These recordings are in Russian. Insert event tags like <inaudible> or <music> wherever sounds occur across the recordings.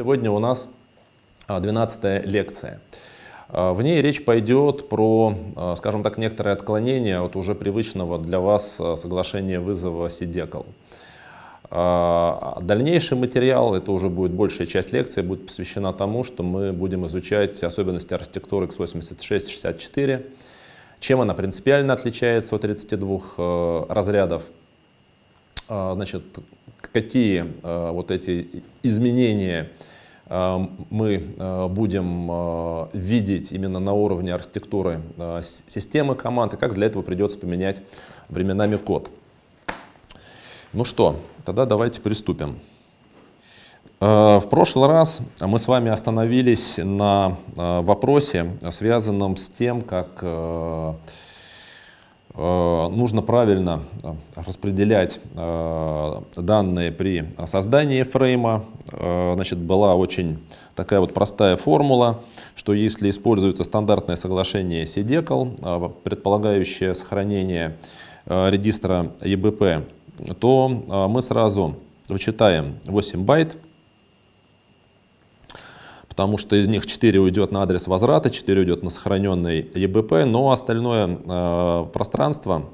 Сегодня у нас 12 а, лекция. А, в ней речь пойдет про, а, скажем так, некоторые отклонения от уже привычного для вас соглашения вызова CDECL. Дальнейший материал, это уже будет большая часть лекции, будет посвящена тому, что мы будем изучать особенности архитектуры x86-64, чем она принципиально отличается от 32 э, разрядов, значит, какие э, вот эти изменения Эм, мы э, будем э, видеть именно на уровне архитектуры э, системы команды, как для этого придется поменять временами код. Ну что, тогда давайте приступим. В прошлый раз мы с вами остановились на вопросе, связанном с тем, как Э, нужно правильно э, распределять э, данные при создании фрейма. Значит, была очень такая вот простая формула, что если используется стандартное соглашение CDECL, предполагающее сохранение регистра EBP, то мы сразу вычитаем 8 байт – потому что из них 4 уйдет на адрес возврата, 4 уйдет на сохраненный ЕБП, но остальное э, пространство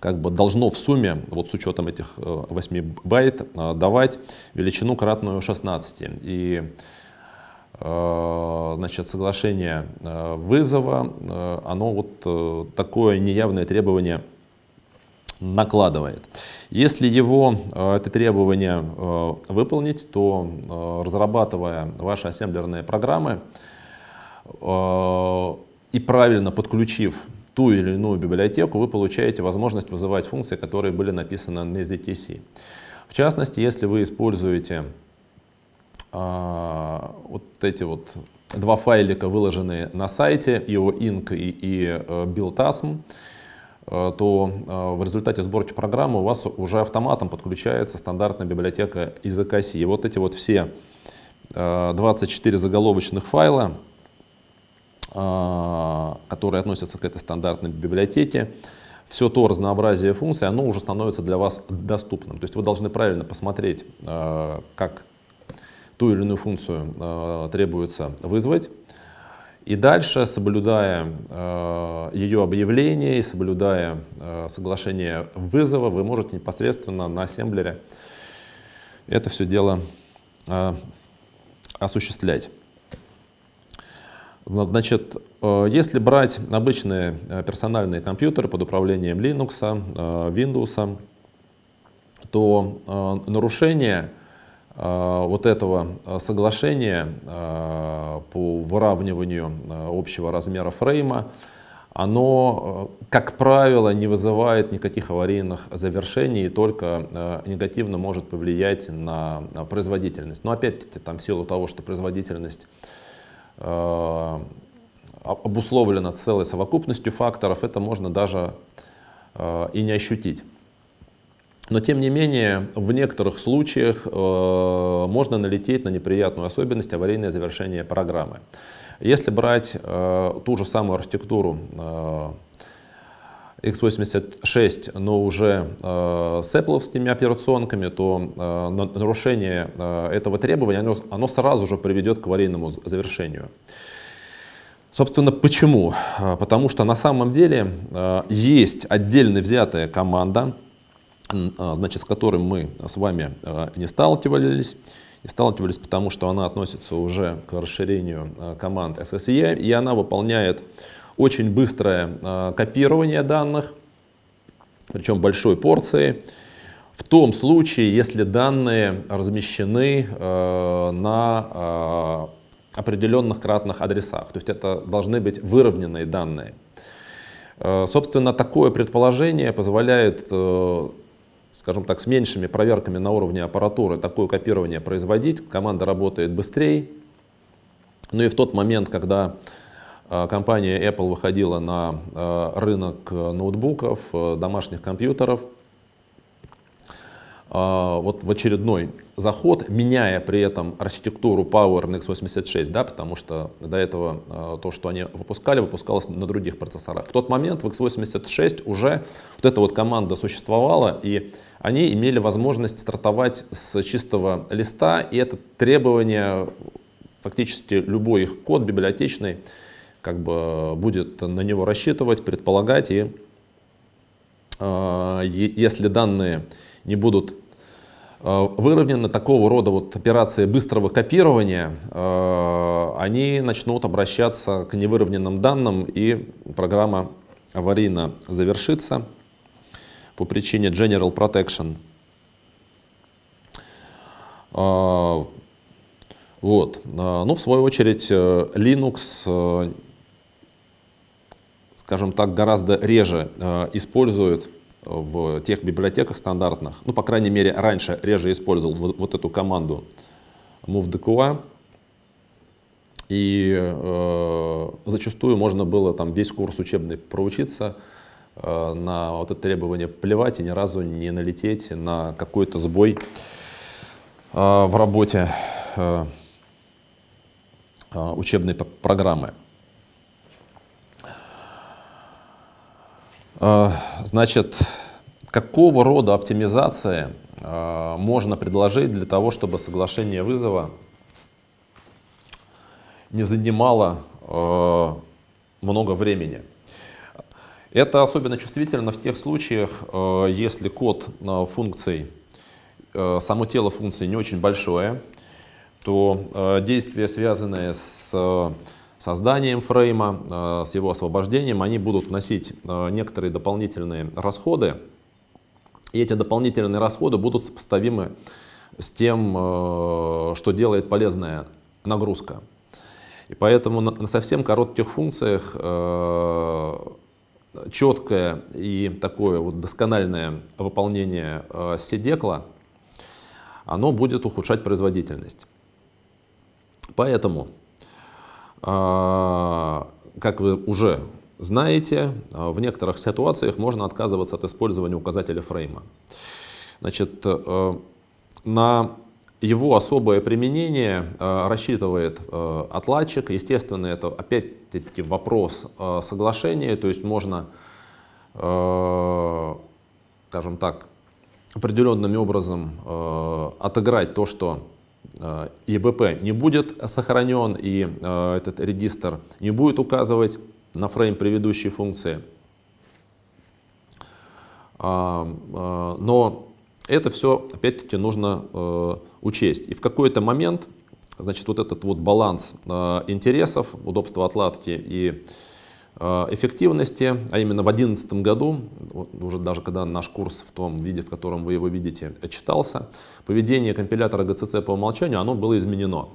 как бы должно в сумме, вот с учетом этих 8 э, байт, э, давать величину кратную 16. И э, значит, соглашение вызова, оно вот такое неявное требование накладывает. Если его, э, это требование э, выполнить, то э, разрабатывая ваши ассемблерные программы и правильно подключив ту или иную библиотеку, вы получаете возможность вызывать функции, которые были написаны на ZTC. В частности, если вы используете вот эти вот два файлика, выложенные на сайте, ioinc и, и build.asm, Э, то э, в результате сборки программы у вас уже автоматом подключается стандартная библиотека из AKC. И вот эти вот все 24 э, заголовочных файла, которые относятся к этой стандартной библиотеке, все то разнообразие функций, оно уже становится для вас доступным. То есть вы должны правильно посмотреть, как ту или иную функцию требуется вызвать, и дальше, соблюдая э, ее объявление и соблюдая э, соглашение вызова, вы можете непосредственно на ассемблере это все дело э, осуществлять. Значит, э, если брать обычные э, персональные компьютеры под управлением Linux, э, Windows, то нарушение Э, вот этого э, соглашения э, по выравниванию общего размера фрейма, оно, как правило, не вызывает никаких аварийных завершений и только негативно может повлиять на производительность. Но опять-таки там в силу того, что производительность обусловлена целой совокупностью факторов, это можно даже и не ощутить. Но тем не менее, в некоторых случаях э, можно налететь на неприятную особенность аварийное завершение программы. Если брать э, ту же самую архитектуру э, x86, но уже э, с Apple операционками, то э, нарушение э, этого требования, оно, оно сразу же приведет к аварийному завершению. Собственно, почему? Э, потому что на самом деле э, есть отдельно взятая команда, а, значит, с которым мы с вами а, не сталкивались. Не сталкивались, потому что она относится уже к расширению а, команд SSE, и она выполняет очень быстрое копирование данных, причем большой порции, в том случае, если данные размещены на определенных кратных адресах. То есть это должны быть выровненные данные. Собственно, такое предположение позволяет э, скажем так, с меньшими проверками на уровне аппаратуры такое копирование производить, команда работает быстрее. Ну и в тот момент, когда э, компания Apple выходила на э, рынок ноутбуков, э, домашних компьютеров, вот в очередной заход, меняя при этом архитектуру Power на x86, да, потому что до этого э, то, что они выпускали, выпускалось на других процессорах. В тот момент в x86 уже вот эта вот команда существовала, и они имели возможность стартовать с чистого листа, и это требование фактически любой их код библиотечный как бы будет на него рассчитывать, предполагать, и э, если данные не будут Э, выровнены такого рода вот операции быстрого копирования, э, они начнут обращаться к невыровненным данным, и программа аварийно завершится по причине General Protection. Э, вот. Ну, в свою очередь, Linux, скажем так, гораздо реже использует в тех библиотеках стандартных, ну, по крайней мере, раньше реже использовал вот, вот эту команду MoveDQA, и э, зачастую можно было там весь курс учебный проучиться, э, на вот это требование плевать и ни разу не налететь на какой-то сбой э, в работе э, э учебной программы. А, значит, какого рода оптимизации а, можно предложить для того, чтобы соглашение вызова не занимало а, много времени? Это особенно чувствительно в тех случаях, если код функций, само тело функции не очень большое, то действия, связанные с созданием фрейма, э, с его освобождением, они будут носить э, некоторые дополнительные расходы. И эти дополнительные расходы будут сопоставимы с тем, э, что делает полезная нагрузка. И поэтому на, совсем коротких функциях четкое и такое вот доскональное выполнение седекла, оно будет ухудшать производительность. Поэтому а, как вы уже знаете, а, в некоторых ситуациях можно отказываться от использования указателя фрейма. Значит, э, на его особое применение э, рассчитывает э, отладчик. Естественно, это опять-таки вопрос соглашения, то есть можно, скажем так, определенным образом отыграть то, что ЕБП э, не будет сохранен и э, этот регистр не будет указывать на фрейм предыдущей функции. А, э, но это все, опять-таки, нужно учесть. И в какой-то момент, значит, вот этот вот баланс интересов, удобства отладки и Э, эффективности, а именно в 2011 году, уже даже когда наш курс в том виде, в котором вы его видите, читался, поведение компилятора GCC по умолчанию, оно было изменено.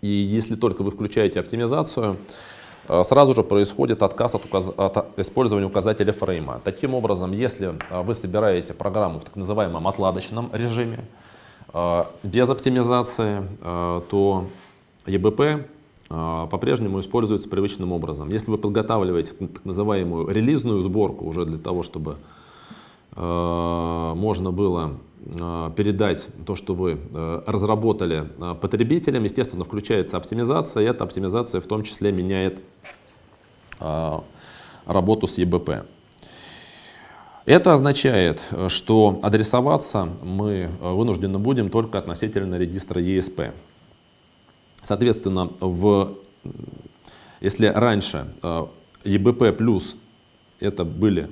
И если только вы включаете оптимизацию, э, сразу же происходит отказ от, указ... от использования указателя фрейма. Таким образом, если э, вы собираете программу в так называемом отладочном режиме, без оптимизации, то ЕБП а, по-прежнему используется привычным образом. Если вы подготавливаете так называемую релизную сборку уже для того, чтобы э, можно было э, передать то, что вы э, разработали потребителям, естественно, включается оптимизация, и эта оптимизация в том числе меняет работу с ЕБП. Это означает, что адресоваться мы вынуждены будем только относительно регистра ЕСП. Соответственно, в, если раньше э, ЕБП плюс это были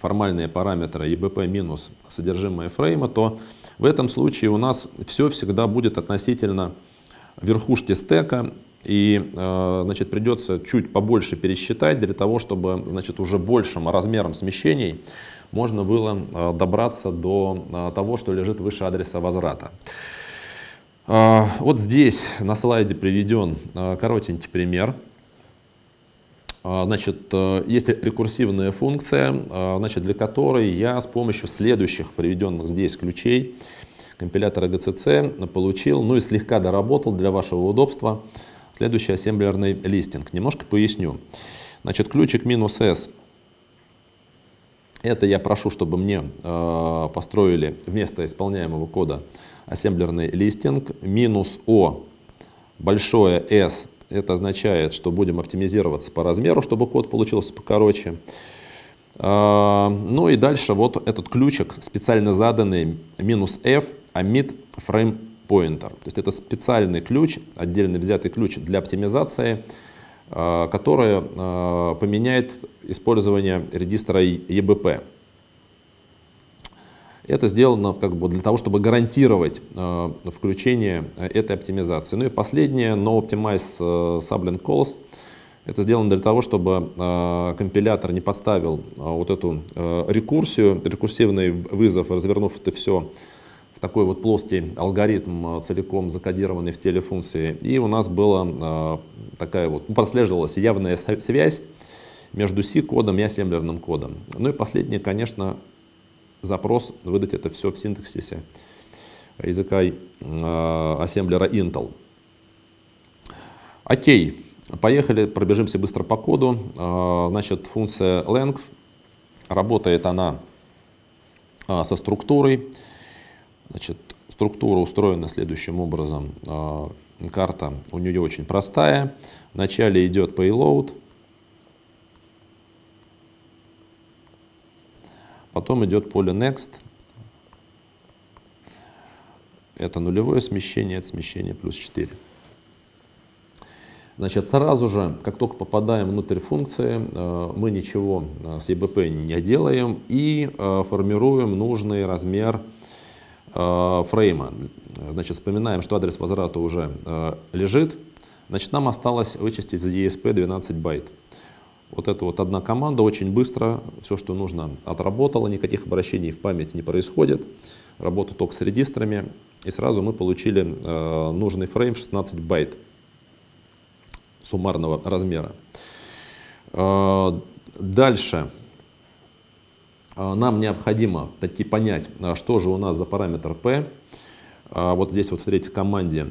формальные параметры ЕБП минус содержимое фрейма, то в этом случае у нас все всегда будет относительно верхушки стека, и э, значит, придется чуть побольше пересчитать для того, чтобы значит, уже большим размером смещений можно было э, добраться до того, что лежит выше адреса возврата. А, вот здесь на слайде приведен а, коротенький пример. А, значит, э, есть рекурсивная функция, значит, для которой я с помощью следующих приведенных здесь ключей компилятора GCC получил, ну и слегка доработал для вашего удобства следующий ассемблерный листинг. Немножко поясню. Значит, ключик минус S. Это я прошу, чтобы мне э, построили вместо исполняемого кода ассемблерный листинг. Минус О, большое S, это означает, что будем оптимизироваться по размеру, чтобы код получился покороче. А, ну и дальше вот этот ключик, специально заданный минус F, amid а frame pointer. То есть это специальный ключ, отдельно взятый ключ для оптимизации, а, который поменяет использование регистра EBP. Это сделано как бы для того, чтобы гарантировать э, включение э, этой оптимизации. Ну и последнее, no optimize э, sublink calls. Это сделано для того, чтобы э, компилятор не подставил э, вот эту э, рекурсию, рекурсивный вызов, развернув это все в такой вот плоский алгоритм, э, целиком закодированный в теле функции. И у нас была э, такая вот, ну, прослеживалась явная связь между C-кодом и ассемблерным кодом. Ну и последнее, конечно, запрос, выдать это все в синтаксисе языка э, ассемблера Intel. Окей, поехали, пробежимся быстро по коду. Э, значит, функция length, работает она э, со структурой. Значит, структура устроена следующим образом. Карта у нее очень простая. Вначале идет payload, Потом идет поле next. Это нулевое смещение, от смещения плюс 4. Значит, сразу же, как только попадаем внутрь функции, э, мы ничего э, с ebp не делаем и э, формируем нужный размер фрейма. Значит, вспоминаем, что адрес возврата уже лежит. Значит, нам осталось вычистить за ESP 12 байт. Вот это вот одна команда очень быстро все, что нужно, отработала, никаких обращений в память не происходит. работа только с регистрами. И сразу мы получили э, нужный фрейм 16 байт суммарного размера. Э, дальше. Э, нам необходимо таки понять, э, что же у нас за параметр P. Э, вот здесь вот в третьей команде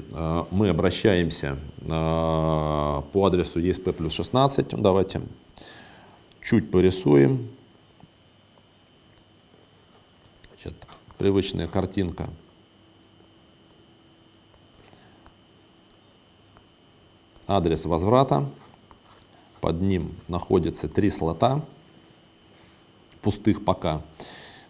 мы обращаемся по адресу ESP плюс 16. Давайте чуть порисуем. Значит, привычная картинка. Адрес возврата. Под ним находятся три слота, пустых пока.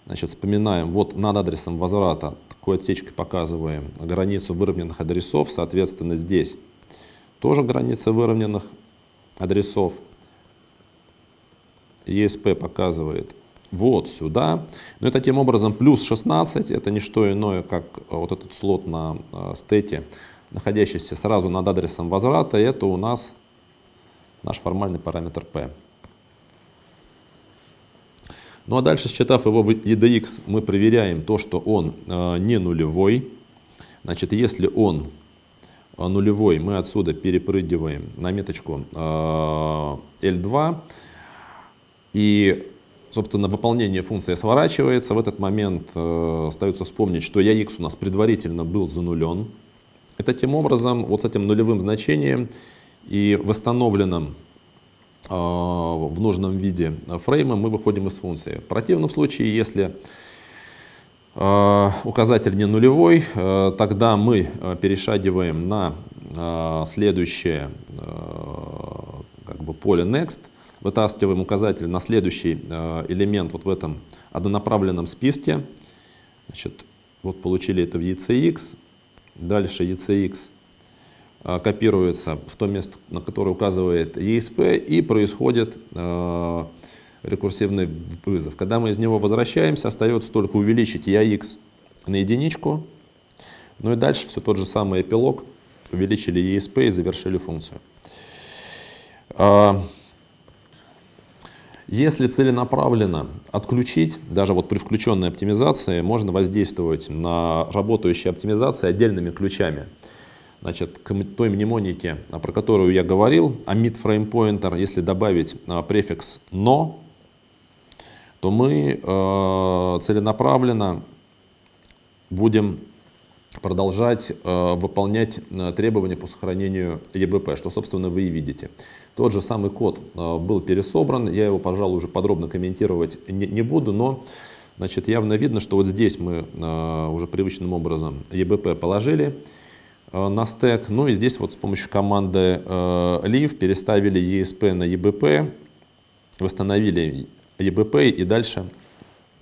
Значит, вспоминаем, вот над адресом возврата такой отсечкой показываем границу выровненных адресов, соответственно, здесь тоже граница выровненных адресов. ESP показывает вот сюда. Но это тем образом плюс 16, это не что иное, как э, вот этот слот на э, стете, находящийся сразу над адресом возврата, это у нас наш формальный параметр P. Ну а дальше, считав его в EDX, мы проверяем то, что он э, не нулевой. Значит, если он э, нулевой, мы отсюда перепрыгиваем на меточку э, L2. И, собственно, выполнение функции сворачивается. В этот момент э, остается вспомнить, что EX у нас предварительно был занулен. Это тем образом, вот с этим нулевым значением и восстановленным э, в нужном виде фрейма мы выходим из функции. В противном случае, если э, указатель не нулевой, э, тогда мы э, перешагиваем на следующее как бы, поле next вытаскиваем указатель на следующий э, элемент вот в этом однонаправленном списке. Значит, вот получили это в ECX. Дальше ECX э, копируется в то место, на которое указывает ESP, и происходит э, рекурсивный вызов. Когда мы из него возвращаемся, остается только увеличить EAX на единичку. Ну и дальше все тот же самый эпилог. Увеличили ESP и завершили функцию. Если целенаправленно отключить, даже вот при включенной оптимизации, можно воздействовать на работающие оптимизации отдельными ключами. Значит, к той мнемонике, а, про которую я говорил, а mid frame pointer, если добавить а, префикс «но», то мы э, целенаправленно будем продолжать э, выполнять э, требования по сохранению ЕБП, что, собственно, вы и видите. Тот же самый код э, был пересобран, я его, пожалуй, уже подробно комментировать не, не буду, но значит, явно видно, что вот здесь мы э, уже привычным образом ЕБП положили э, на стек, ну и здесь вот с помощью команды э, leave переставили ESP на EBP, восстановили EBP и дальше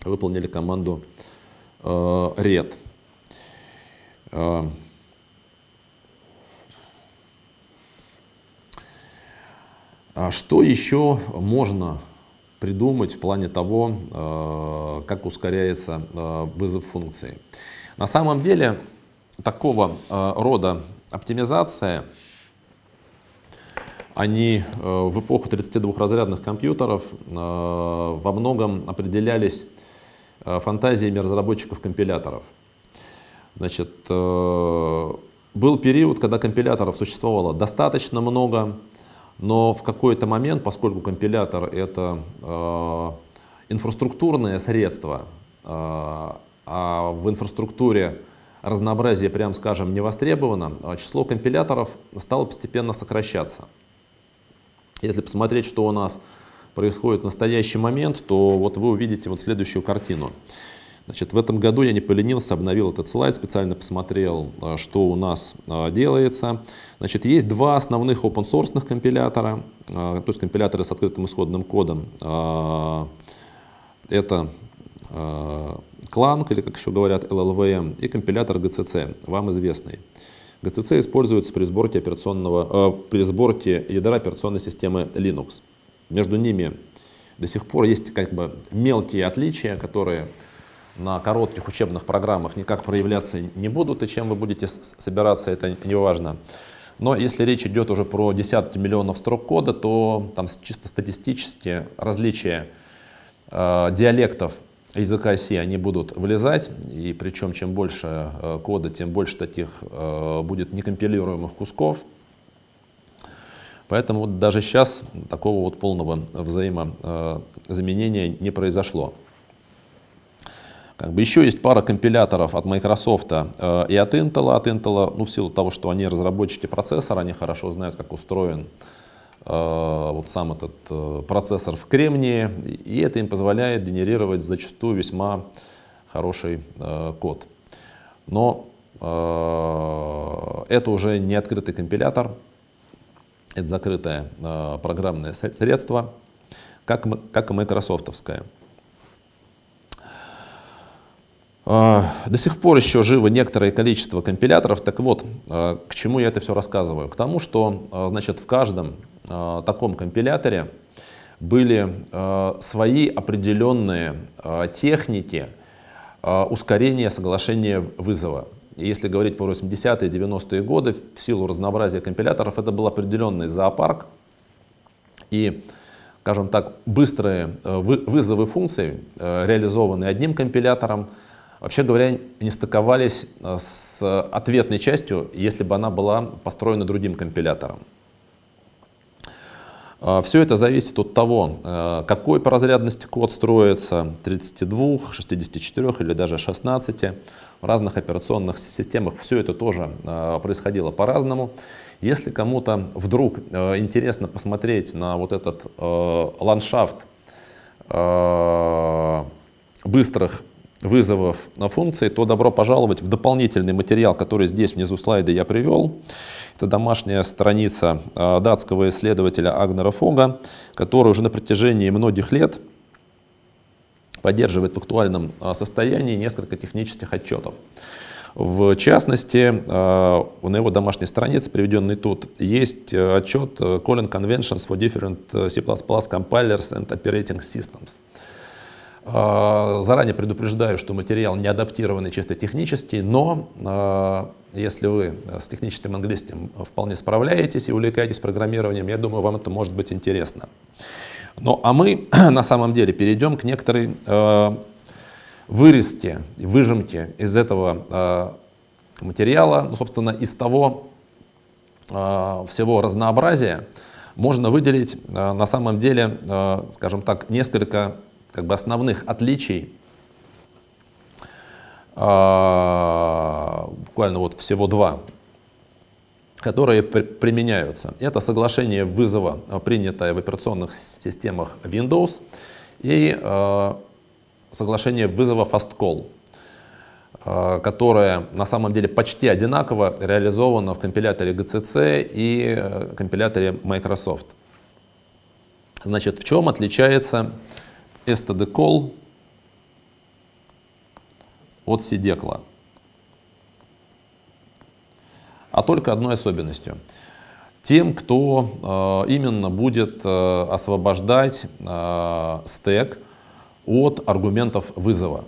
выполнили команду э, RED. А Что еще можно придумать в плане того, а, как ускоряется а, вызов функции? На самом деле такого а, рода оптимизация, они в эпоху 32-разрядных компьютеров во многом определялись фантазиями разработчиков компиляторов. Значит, э, был период, когда компиляторов существовало достаточно много, но в какой-то момент, поскольку компилятор это э, инфраструктурное средство, э, а в инфраструктуре разнообразие, прям скажем, не востребовано, число компиляторов стало постепенно сокращаться. Если посмотреть, что у нас происходит в настоящий момент, то вот вы увидите вот следующую картину. Значит, в этом году я не поленился, обновил этот слайд, специально посмотрел, а, что у нас а, делается. Значит, есть два основных open source компилятора, а, то есть компиляторы с открытым исходным кодом. Это Clang, или как еще говорят, LLVM, и компилятор GCC, вам известный. GCC используется при сборке, операционного, при сборке ядра операционной системы Linux. Между ними до сих пор есть как бы мелкие отличия, которые на коротких учебных программах никак проявляться не будут, и чем вы будете собираться, это не важно. Но если речь идет уже про десятки миллионов строк кода, то там чисто статистически различия э, диалектов языка C, они будут вылезать, и причем чем больше э, кода, тем больше таких э, будет некомпилируемых кусков. Поэтому даже сейчас такого вот полного взаимозаменения э, не произошло. Как бы еще есть пара компиляторов от Microsoft э, и от Intel. От Intel, ну, в силу того, что они разработчики процессора, они хорошо знают, как устроен э, вот сам этот э, процессор в кремнии. И это им позволяет генерировать зачастую весьма хороший э, код. Но это уже не открытый компилятор, это закрытое программное средство, как, как и майкрософтовское. А, до сих пор еще живо некоторое количество компиляторов. Так вот, а, к чему я это все рассказываю? К тому, что а, значит, в каждом таком компиляторе были свои определенные техники ускорения соглашения вызова. если говорить про 80-е, 90-е годы, в силу разнообразия компиляторов, это был определенный зоопарк. И скажем так, быстрые э, вызовы функций, э, реализованные одним компилятором, вообще говоря, не стыковались э, с ответной частью, если бы она была построена другим компилятором. Э, все это зависит от того, э, какой по разрядности код строится, 32, 64 или даже 16. В разных операционных системах все это тоже происходило по-разному. Если кому-то вдруг интересно посмотреть на вот этот ландшафт быстрых вызовов на функции, то добро пожаловать в дополнительный материал, который здесь внизу слайда я привел. Это домашняя страница а, датского исследователя Агнера Фога, который уже на протяжении многих лет поддерживает в актуальном а, состоянии несколько технических отчетов. В частности, а, на его домашней странице, приведенный тут, есть э, отчет э, Calling Conventions for Different э, C++ Compilers and Operating Systems. А, заранее предупреждаю, что материал не адаптированный чисто технически, но а, если вы с техническим английским вполне справляетесь и увлекаетесь программированием, я думаю, вам это может быть интересно. Ну а мы <clears throat> на самом деле перейдем к некоторой а, вырезке, выжимке из этого материала, ну, собственно, из того всего разнообразия можно выделить на самом деле, скажем так, несколько как бы основных отличий а, буквально вот всего два, которые при применяются. Это соглашение вызова, а, принятое в операционных системах Windows, и э, соглашение вызова FastCall, э, которое на самом деле почти одинаково реализовано в компиляторе GCC и компиляторе Microsoft. Значит, в чем отличается э, эстедекол от сидекла. А только одной особенностью. Тем, кто э, именно будет э, освобождать э, стек от аргументов вызова.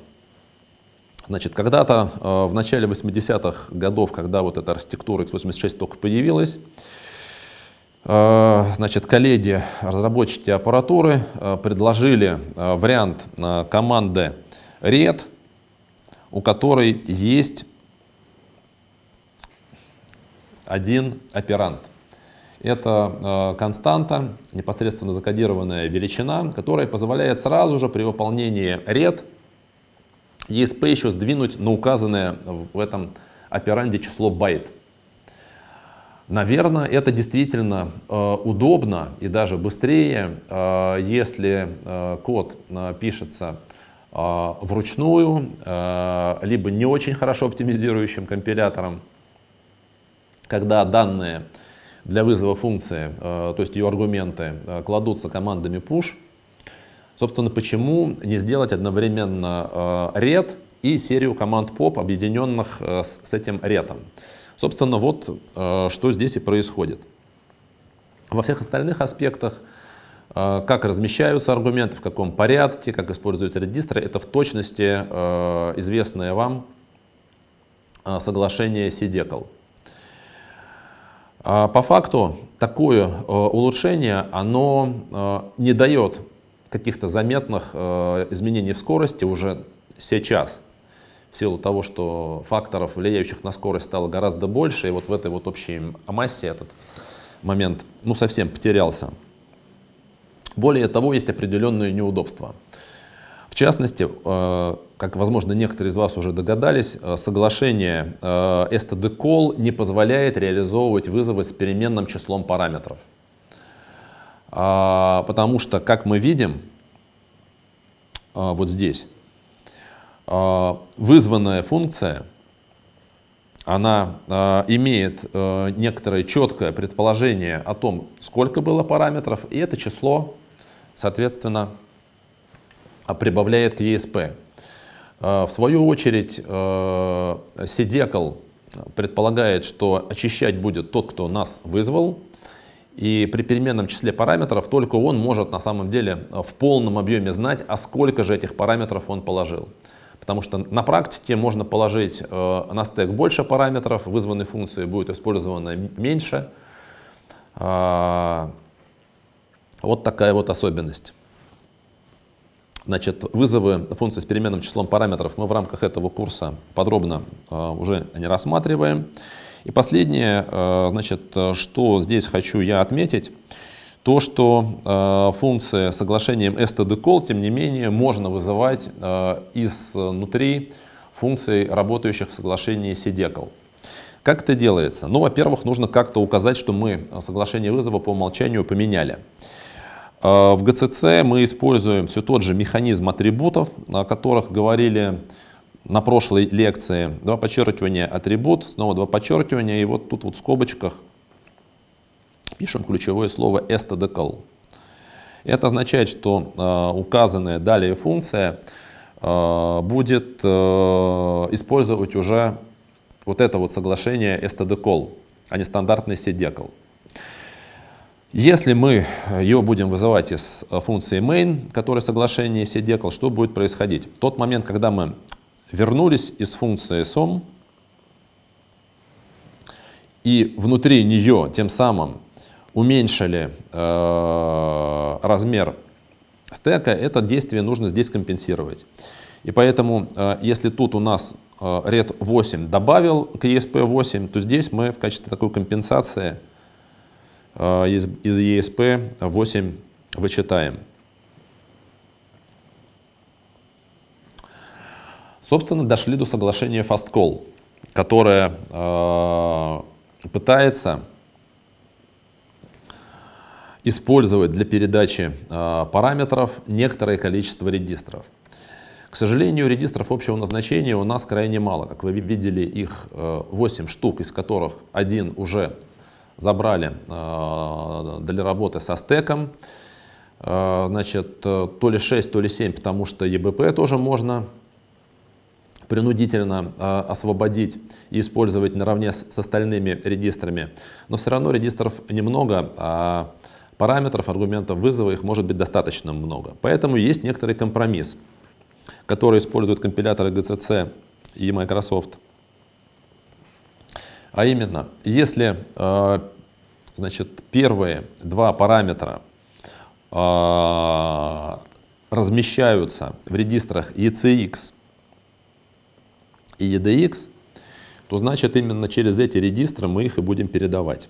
Значит, когда-то в начале 80-х годов, когда вот эта архитектура x86 только появилась, Э, значит, коллеги, разработчики аппаратуры э, предложили э, вариант команды RED, у которой есть один оперант. Это константа, непосредственно закодированная величина, которая позволяет сразу же при выполнении RED ESP еще сдвинуть на указанное в этом операнде число байт. Наверное, это действительно э, удобно и даже быстрее, э, если э, код э, пишется э, вручную, э, либо не очень хорошо оптимизирующим компилятором, когда данные для вызова функции, э, то есть ее аргументы, э, кладутся командами push. Собственно, почему не сделать одновременно э, ред и серию команд pop, объединенных э, с, с этим ретом? Собственно, вот э, что здесь и происходит. Во всех остальных аспектах, э, как размещаются аргументы, в каком порядке, как используются регистры, это в точности э, известное вам соглашение Сидекл. А, по факту такое улучшение, оно не дает каких-то заметных изменений в скорости уже сейчас в силу того, что факторов, влияющих на скорость, стало гораздо больше, и вот в этой вот общей массе этот момент, ну, совсем потерялся. Более того, есть определенные неудобства. В частности, э, как, возможно, некоторые из вас уже догадались, э, соглашение STD-Call э, не позволяет реализовывать вызовы с переменным числом параметров. А, потому что, как мы видим, вот здесь, а, вызванная функция, она а, имеет а, некоторое четкое предположение о том, сколько было параметров, и это число, соответственно, прибавляет к ESP В свою очередь, Сидекл предполагает, что очищать будет тот, кто нас вызвал, и при переменном числе параметров только он может на самом деле в полном объеме знать, а сколько же этих параметров он положил. Потому что на практике можно положить э, на стек больше параметров, вызванной функции будет использовано меньше. А, вот такая вот особенность. Значит, вызовы функций с переменным числом параметров мы в рамках этого курса подробно э, уже не рассматриваем. И последнее, э, значит, что здесь хочу я отметить, то, что э, функции соглашением std тем не менее, можно вызывать э, изнутри э, функций, работающих в соглашении CDECL. Как это делается? Ну, во-первых, нужно как-то указать, что мы соглашение вызова по умолчанию поменяли. Э, в ГЦЦ мы используем все тот же механизм атрибутов, о которых говорили на прошлой лекции. Два подчеркивания атрибут, снова два подчеркивания, и вот тут вот в скобочках – пишем ключевое слово stdcall. Это означает, что э, указанная далее функция э, будет э, использовать уже вот это вот соглашение stdcall, а не стандартный cdcall. Если мы ее будем вызывать из э, функции main, которая соглашение cdcall, что будет происходить? В тот момент, когда мы вернулись из функции sum, и внутри нее тем самым уменьшили э, размер стека, это действие нужно здесь компенсировать. И поэтому, э, если тут у нас э, ред 8 добавил к ESP8, то здесь мы в качестве такой компенсации э, из, из ESP8 вычитаем. Собственно, дошли до соглашения FastCall, которое э, пытается использовать для передачи а, параметров некоторое количество регистров. К сожалению, регистров общего назначения у нас крайне мало. Как вы видели, их 8 э, штук, из которых один уже забрали а, для работы со стеком. А, значит, э, то ли 6, то ли 7, потому что ЕБП тоже можно принудительно освободить и использовать наравне с, остальными регистрами. Но все равно регистров немного, а Параметров, аргументов вызова, их может быть достаточно много. Поэтому есть некоторый компромисс, который используют компиляторы GCC и Microsoft. А именно, если э, значит, первые два параметра э, размещаются в регистрах ECX и EDX, то значит именно через эти регистры мы их и будем передавать.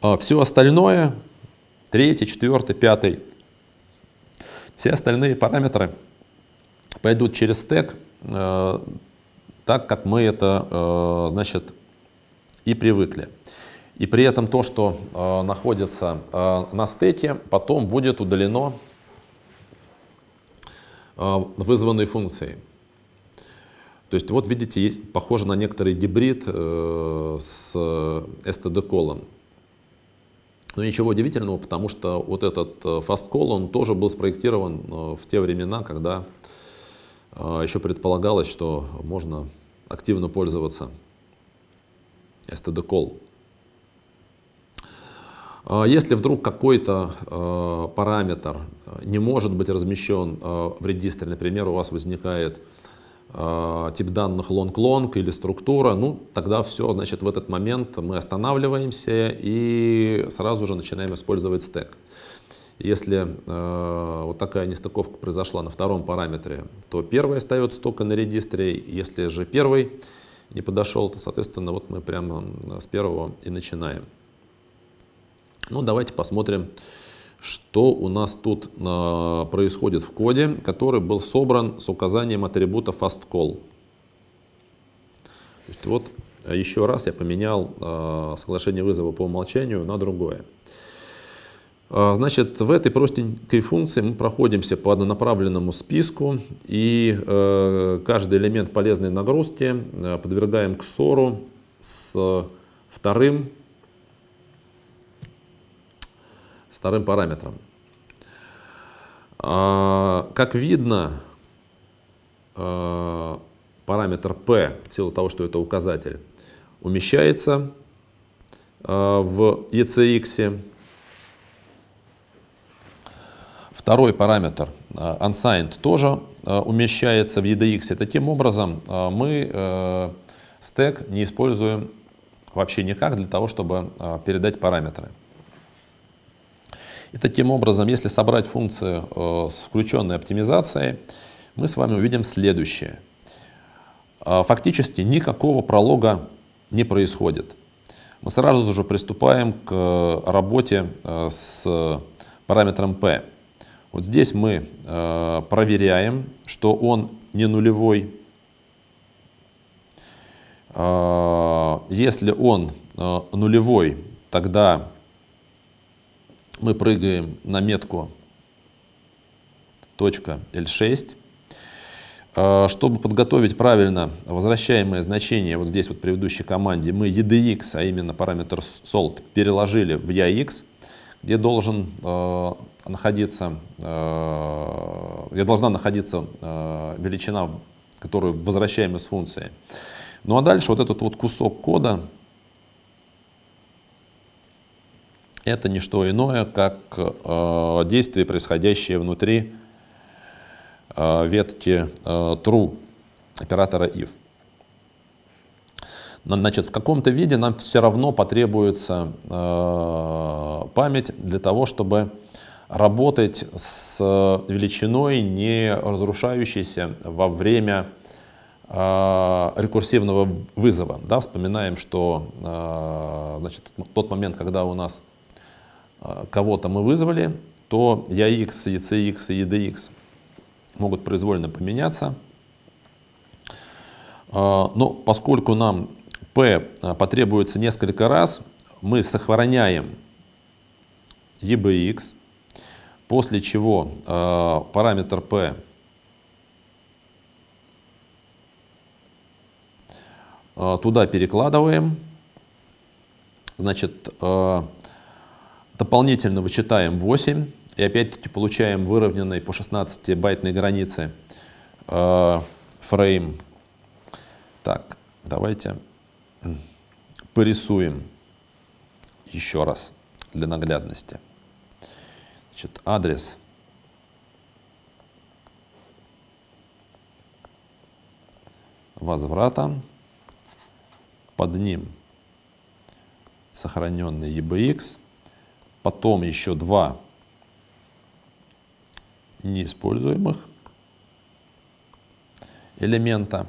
А все остальное, третий, четвертый, пятый, все остальные параметры пойдут через стек, э, так как мы это, э, значит, и привыкли. И при этом то, что э, находится на стеке, потом будет удалено э, вызванной функцией. То есть вот видите, есть, похоже на некоторый гибрид э, с std-колом. Но ничего удивительного, потому что вот этот э, фасткол, он тоже был спроектирован э, в те времена, когда э, еще предполагалось, что можно активно пользоваться STD-кол. А если вдруг какой-то параметр не может быть размещен в регистре, например, у вас возникает Э, тип данных long-long или структура, ну, тогда все, значит, в этот момент мы останавливаемся и сразу же начинаем использовать стек. Если э, вот такая нестыковка произошла на втором параметре, то первый остается только на регистре, если же первый не подошел, то, соответственно, вот мы прямо э, с первого и начинаем. Ну, давайте посмотрим, э, что у нас тут э, происходит в коде, который был собран с указанием атрибута fastCall. То есть вот а, еще раз я поменял э, соглашение вызова по умолчанию на другое. значит, в этой простенькой функции мы проходимся по однонаправленному списку и э, каждый элемент полезной нагрузки подвергаем ксору ссору с вторым вторым параметром. А, как видно, а, параметр P, в силу того, что это указатель, умещается а, в ECX. Второй параметр unsigned тоже умещается в EDX. Таким образом, мы э, стек не используем вообще никак для того, чтобы передать параметры. Это тем образом, если собрать функцию э, с включенной оптимизацией, мы с вами увидим следующее. А, фактически никакого пролога не происходит. Мы сразу же приступаем к э, работе э, с параметром P. Вот здесь мы проверяем, что он не нулевой. А, если он нулевой, тогда мы прыгаем на метку .L6. А, чтобы подготовить правильно возвращаемое значение вот здесь вот в предыдущей команде, мы EDX, а именно параметр salt, переложили в YAX, e где должен э, находиться, э, где должна находиться э, величина, которую возвращаем из функции. Ну а дальше вот этот вот кусок кода это не что иное, как э, действие, происходящее внутри э, ветки э, true оператора if. Значит, в каком-то виде нам все равно потребуется э, память для того, чтобы работать с величиной, не разрушающейся во время э, рекурсивного вызова. Да, вспоминаем, что э, значит, тот момент, когда у нас а, кого-то мы вызвали, то EAX, ECX и EDX могут произвольно поменяться. А, но поскольку нам P а, потребуется несколько раз, мы сохраняем EBX, после чего параметр P туда перекладываем. Значит, Дополнительно вычитаем 8 и опять-таки получаем выровненный по 16 байтной границе э, фрейм. Так, давайте порисуем еще раз для наглядности. Значит, адрес. возврата. Под ним сохраненный EBX потом еще два неиспользуемых элемента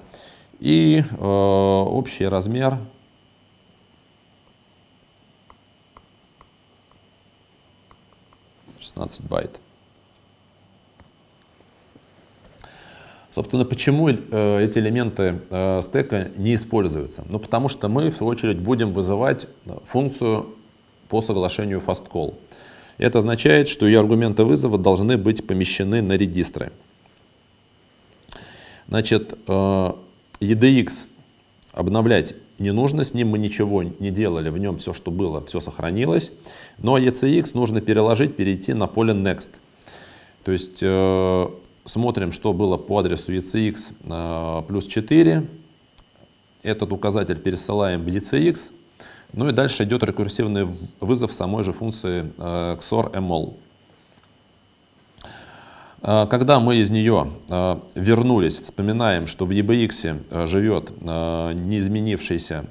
и э, общий размер шестнадцать байт. Собственно, почему э, эти элементы э, стека не используются? Ну, потому что мы, в свою очередь, будем вызывать функцию по соглашению FastCall. Это означает, что ее аргументы вызова должны быть помещены на регистры. Значит, э, EDX обновлять не нужно, с ним мы ничего не делали, в нем все, что было, все сохранилось. Но ECX нужно переложить, перейти на поле Next. То есть э, смотрим, что было по адресу ECX э, плюс 4. Этот указатель пересылаем в ECX, ну и дальше идет рекурсивный вызов самой же функции э, xor ml. Э, когда мы из нее э, вернулись, вспоминаем, что в EBX живет неизменившийся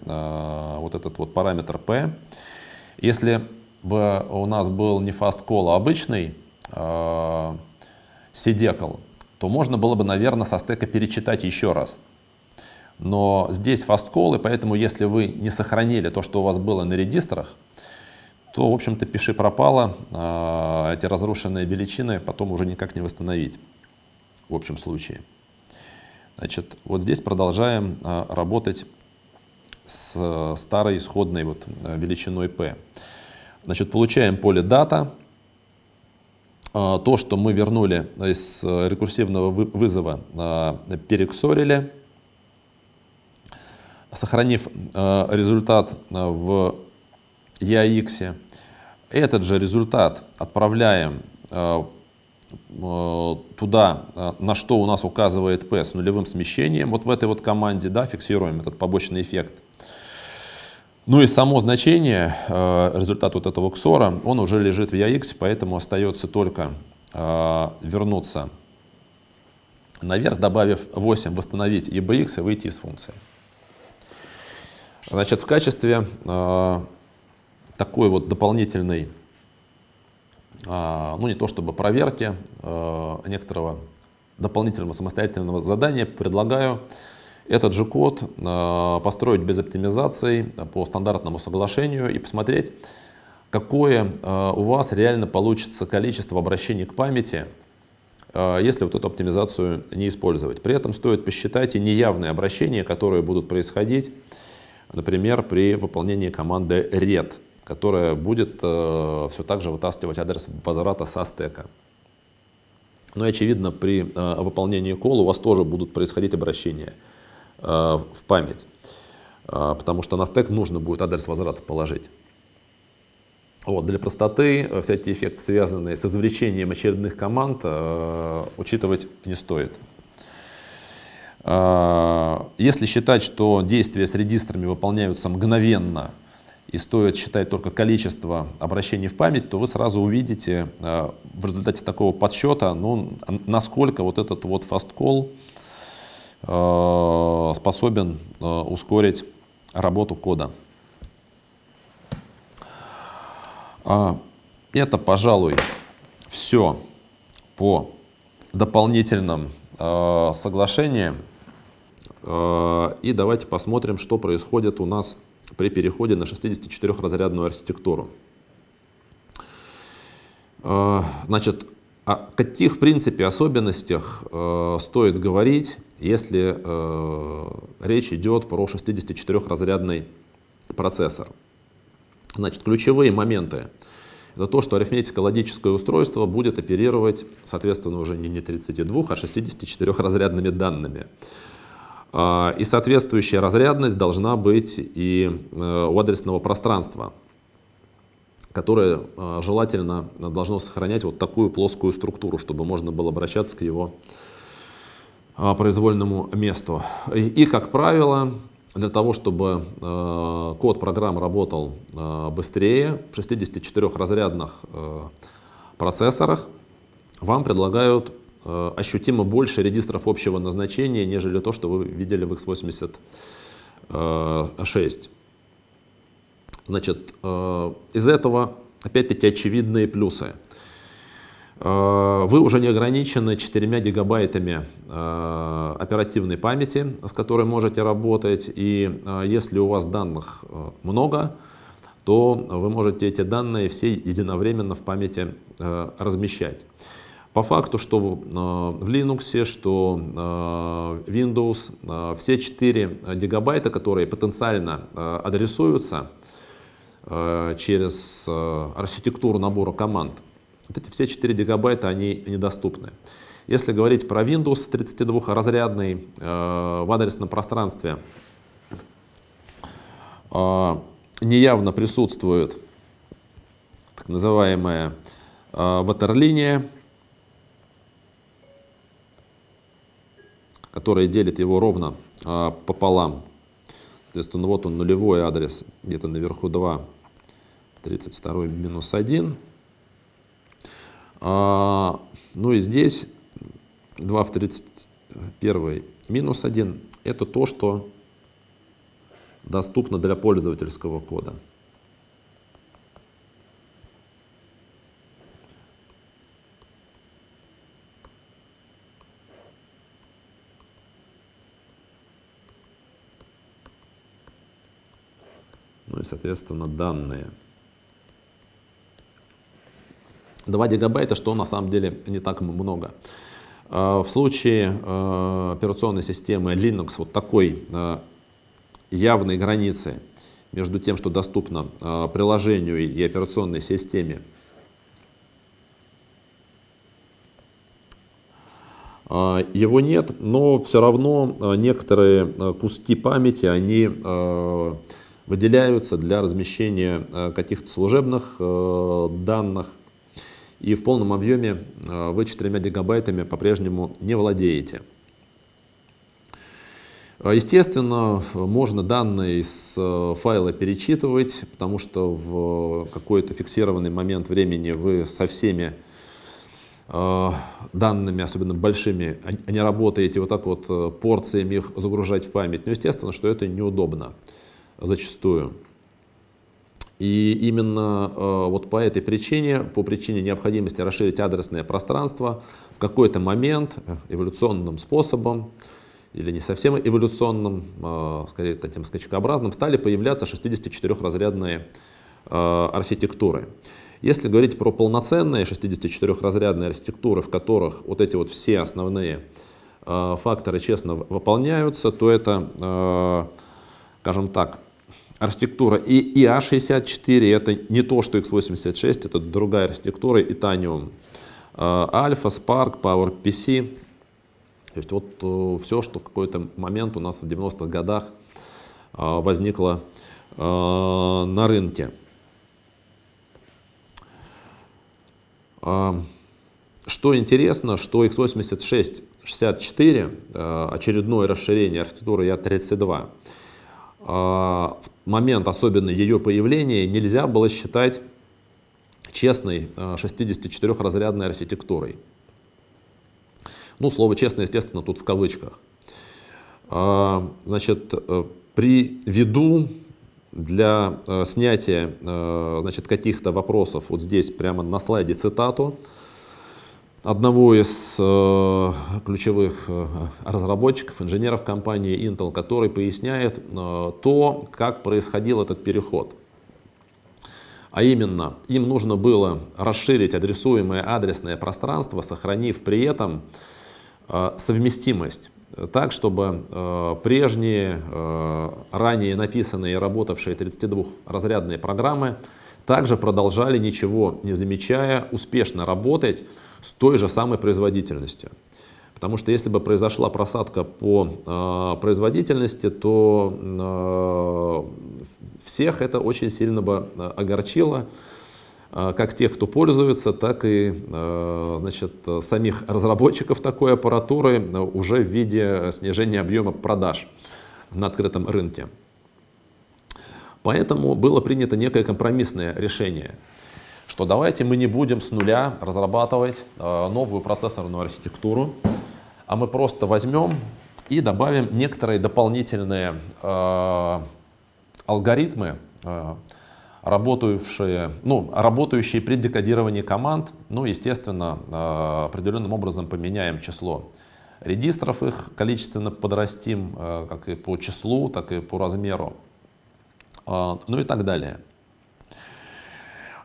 вот этот вот параметр P. Если бы у нас был не fast call, а обычный сидекл, e e то можно было бы, наверное, со стека перечитать еще раз. Но здесь фасткол, и поэтому, если вы не сохранили то, что у вас было на регистрах, то, в общем-то, пиши пропало, а, эти разрушенные величины потом уже никак не восстановить в общем случае. Значит, вот здесь продолжаем а, работать с э, старой исходной вот э, величиной P. Значит, получаем поле дата. А, то, что мы вернули из э, рекурсивного вызова, перексорили – сохранив э, результат э, в EAX, этот же результат отправляем э, туда, на что у нас указывает P с нулевым смещением, вот в этой вот команде, да, фиксируем этот побочный эффект. Ну и само значение, результат вот этого ксора, он уже лежит в EAX, поэтому остается только вернуться наверх, добавив 8, восстановить EBX и выйти из функции. Значит, в качестве э, такой вот дополнительной, э, ну не то чтобы проверки, э, некоторого дополнительного самостоятельного задания предлагаю этот же код э, построить без оптимизации по стандартному соглашению и посмотреть, какое э, у вас реально получится количество обращений к памяти, э, если вот эту оптимизацию не использовать. При этом стоит посчитать и неявные обращения, которые будут происходить Например, при выполнении команды RED, которая будет э, все так же вытаскивать адрес возврата со стека. Ну и очевидно, при э, выполнении call у вас тоже будут происходить обращения э, в память, э, потому что на стек нужно будет адрес возврата положить. Вот, для простоты э, всякие эффекты, связанные с извлечением очередных команд, э, учитывать не стоит. А, если считать, что действия с регистрами выполняются мгновенно, и стоит считать только количество обращений в память, то вы сразу увидите а, в результате такого подсчета, ну, насколько вот этот вот фасткол способен а, ускорить работу кода. Это, пожалуй, все по дополнительным соглашениям. А, и давайте посмотрим, что происходит у нас при переходе на 64-разрядную архитектуру. А, значит, о каких, в принципе, особенностях а, стоит говорить, если речь идет про 64-разрядный процессор? Значит, ключевые моменты. Это то, что арифметико-логическое устройство будет оперировать, соответственно, уже не 32, а 64 разрядными данными. А, и соответствующая разрядность должна быть и э, у адресного пространства, которое а, желательно должно сохранять вот такую плоскую структуру, чтобы можно было обращаться к его а, произвольному месту. И, как правило, для того, чтобы э, код программы работал э, быстрее в 64-разрядных э, процессорах, вам предлагают Э, ощутимо больше регистров общего назначения, нежели то, что вы видели в x86. Э, Значит, э, из этого опять-таки очевидные плюсы. Вы уже не ограничены 4 гигабайтами оперативной памяти, с которой можете работать, и если у вас данных много, то вы можете эти данные все единовременно в памяти размещать. По факту, что э, в Linux, что э, Windows, э, все 4 гигабайта, которые потенциально адресуются через архитектуру набора команд, вот эти все 4 гигабайта, они недоступны. Если говорить про Windows 32-разрядный э, в адресном пространстве, э, неявно присутствует так называемая э, ватерлиния, которая делит его ровно а, пополам. Соответственно, вот он нулевой адрес, где-то наверху 2, 32 минус 1. А, ну и здесь 2 в 31 минус 1 – это то, что доступно для пользовательского кода. ну и, соответственно, данные. 2 гигабайта, что на самом деле не так много. А, в случае а, операционной системы Linux вот такой а, явной границы между тем, что доступно приложению и операционной системе, Его нет, но все равно некоторые куски памяти, они выделяются для размещения э, каких-то служебных э, данных. И в полном объеме э, вы 4 гигабайтами по-прежнему не владеете. Естественно, можно данные из файла перечитывать, потому что в какой-то фиксированный момент времени вы со всеми данными, особенно большими, а а не работаете вот так вот порциями их загружать в память. Но естественно, что это неудобно зачастую. И именно э, вот по этой причине, по причине необходимости расширить адресное пространство, в какой-то момент э, эволюционным способом, или не совсем эволюционным, э, скорее таким скачкообразным, стали появляться 64-разрядные архитектуры. Если говорить про полноценные 64-разрядные архитектуры, в которых вот эти вот все основные факторы честно выполняются, то это, скажем так, архитектура. И IA64 а это не то, что x86, это другая архитектура, Itanium. А, Альфа, Spark, PowerPC. То есть вот э, все, что в какой-то момент у нас в 90-х годах а, возникло на рынке. Что интересно, что x86 64, очередное расширение архитектуры Я32, в момент, особенно ее появления, нельзя было считать честной 64-разрядной э, архитектурой. Ну, слово «честно», естественно, тут в кавычках. А, значит, э, при виду для э, снятия значит, каких-то вопросов, вот здесь прямо на слайде цитату, одного из э, ключевых э, разработчиков, инженеров компании Intel, который поясняет э, то, как происходил этот переход. А именно, им нужно было расширить адресуемое адресное пространство, сохранив при этом э, совместимость э, так, чтобы э, прежние, э, ранее написанные и работавшие 32-разрядные программы также продолжали, ничего не замечая, успешно работать с той же самой производительностью. Потому что если бы произошла просадка по э, производительности, то э, всех это очень сильно бы э, огорчило, э, как тех, кто пользуется, так и э, значит, самих разработчиков такой аппаратуры э, уже в виде снижения объема продаж на открытом рынке. Поэтому было принято некое компромиссное решение, что давайте мы не будем с нуля разрабатывать э, новую процессорную архитектуру, а мы просто возьмем и добавим некоторые дополнительные э, алгоритмы, э, работающие, ну, работающие при декодировании команд, ну, естественно, определенным образом поменяем число регистров, их количественно подрастим как и по числу, так и по размеру. А, ну и так далее.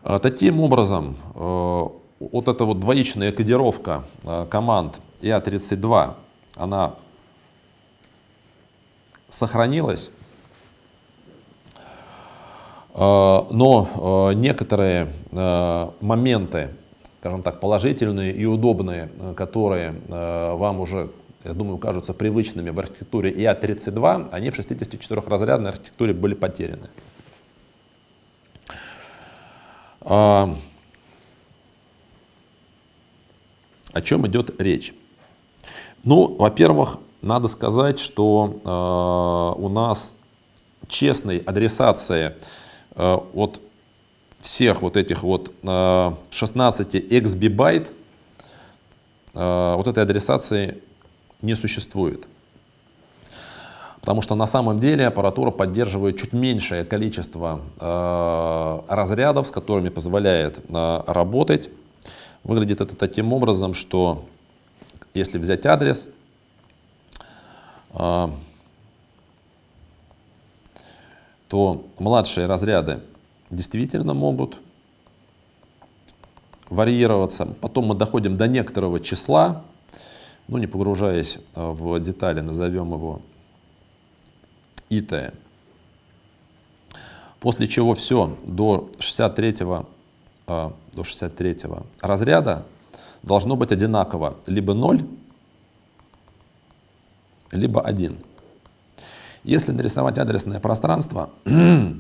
А, таким образом, э, вот эта вот двоичная кодировка э, команд Я-32, а она сохранилась, но э, некоторые моменты, скажем так, положительные и удобные, которые вам уже я думаю, кажутся привычными в архитектуре ИА-32, они в 64-разрядной архитектуре были потеряны. А, о чем идет речь? Ну, во-первых, надо сказать, что э, у нас честной адресации э, от всех вот этих вот э, 16 эксбибайт, э, вот этой адресации не существует. Потому что на самом деле аппаратура поддерживает чуть меньшее количество э, разрядов, с которыми позволяет э, работать. Выглядит это таким образом, что если взять адрес, э, то младшие разряды действительно могут варьироваться. Потом мы доходим до некоторого числа, ну, не погружаясь а, в детали, назовем его ИТЭ. После чего все до 63-го а, до 63 разряда должно быть одинаково, либо 0, либо 1. Если нарисовать адресное пространство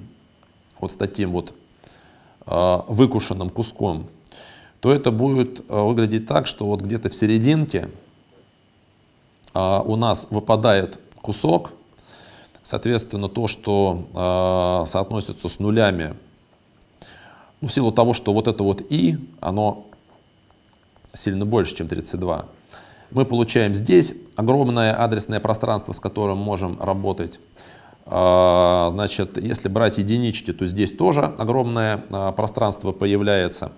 <clears throat> вот с таким вот а, выкушенным куском, то это будет выглядеть так, что вот где-то в серединке а у нас выпадает кусок, соответственно, то, что а, соотносится с нулями, ну, в силу того, что вот это вот и, оно сильно больше, чем 32, мы получаем здесь огромное адресное пространство, с которым можем работать. А, значит, если брать единички, то здесь тоже огромное пространство появляется.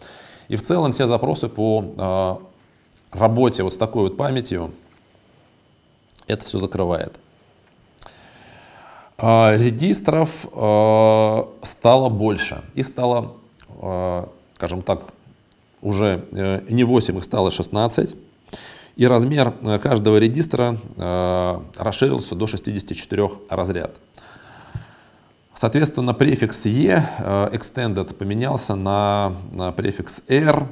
И в целом все запросы по работе вот с такой вот памятью, это все закрывает. А, регистров а, стало больше. Их стало, а, скажем так, уже э, не 8, их стало 16. И размер э, каждого регистра э, расширился до 64 разряд. Соответственно, префикс E, extended, поменялся на, на префикс R,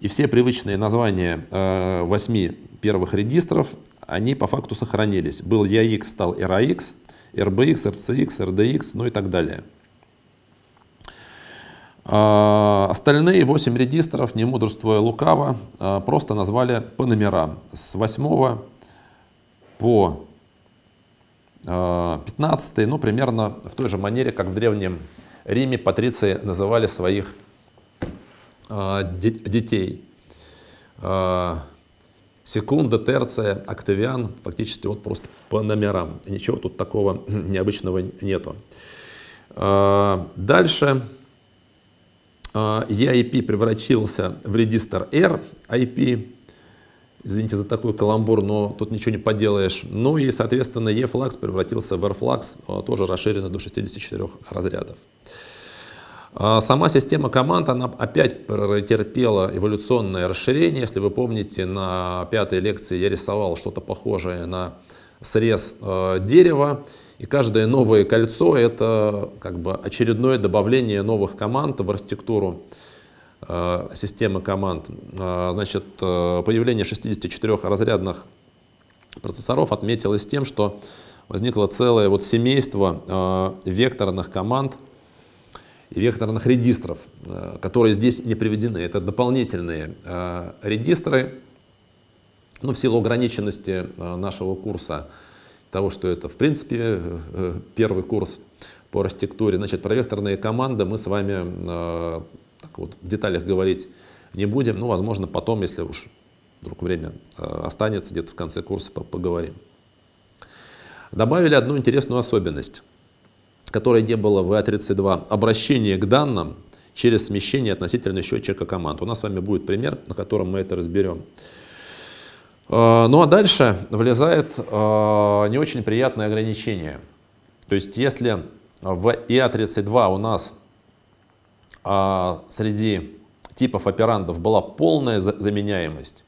и все привычные названия э, первых регистров, они по факту сохранились. Был EAX, стал RAX, RBX, RCX, RDX, ну и так далее. Э, остальные восемь регистров, не мудрствуя лукаво, э, просто назвали по номерам. С 8 по 15, э, ну примерно в той же манере, как в Древнем Риме патриции называли своих а, детей. А, секунда, терция, октавиан фактически вот просто по номерам. Ничего тут такого <clears throat> необычного нету. А, дальше EIP превратился в регистр RIP. Извините за такой каламбур, но тут ничего не поделаешь. Ну и, соответственно, e EFLAX превратился в r RFLAX, тоже расширенный до 64 разрядов. А сама система команд, она опять терпела эволюционное расширение. Если вы помните, на пятой лекции я рисовал что-то похожее на срез э, дерева. И каждое новое кольцо – это как бы очередное добавление новых команд в архитектуру э, системы команд. Э, значит, появление 64 разрядных процессоров отметилось тем, что возникло целое вот семейство векторных команд, векторных регистров, э, которые здесь не приведены. Это дополнительные э, регистры, но ну, в силу ограниченности э, нашего курса, того, что это, в принципе, первый курс по архитектуре. Значит, про векторные команды мы с вами так вот, в деталях говорить не будем. Ну, возможно, потом, если уж вдруг время останется, где-то в конце курса поговорим. Добавили одну интересную особенность которой не было в э А32, обращение к данным через смещение относительно счетчика команд. У нас с вами будет пример, на котором мы это разберем. А, ну а дальше влезает а, не очень приятное ограничение. То есть если в э ИА-32 у нас а, среди типов операндов была полная заменяемость,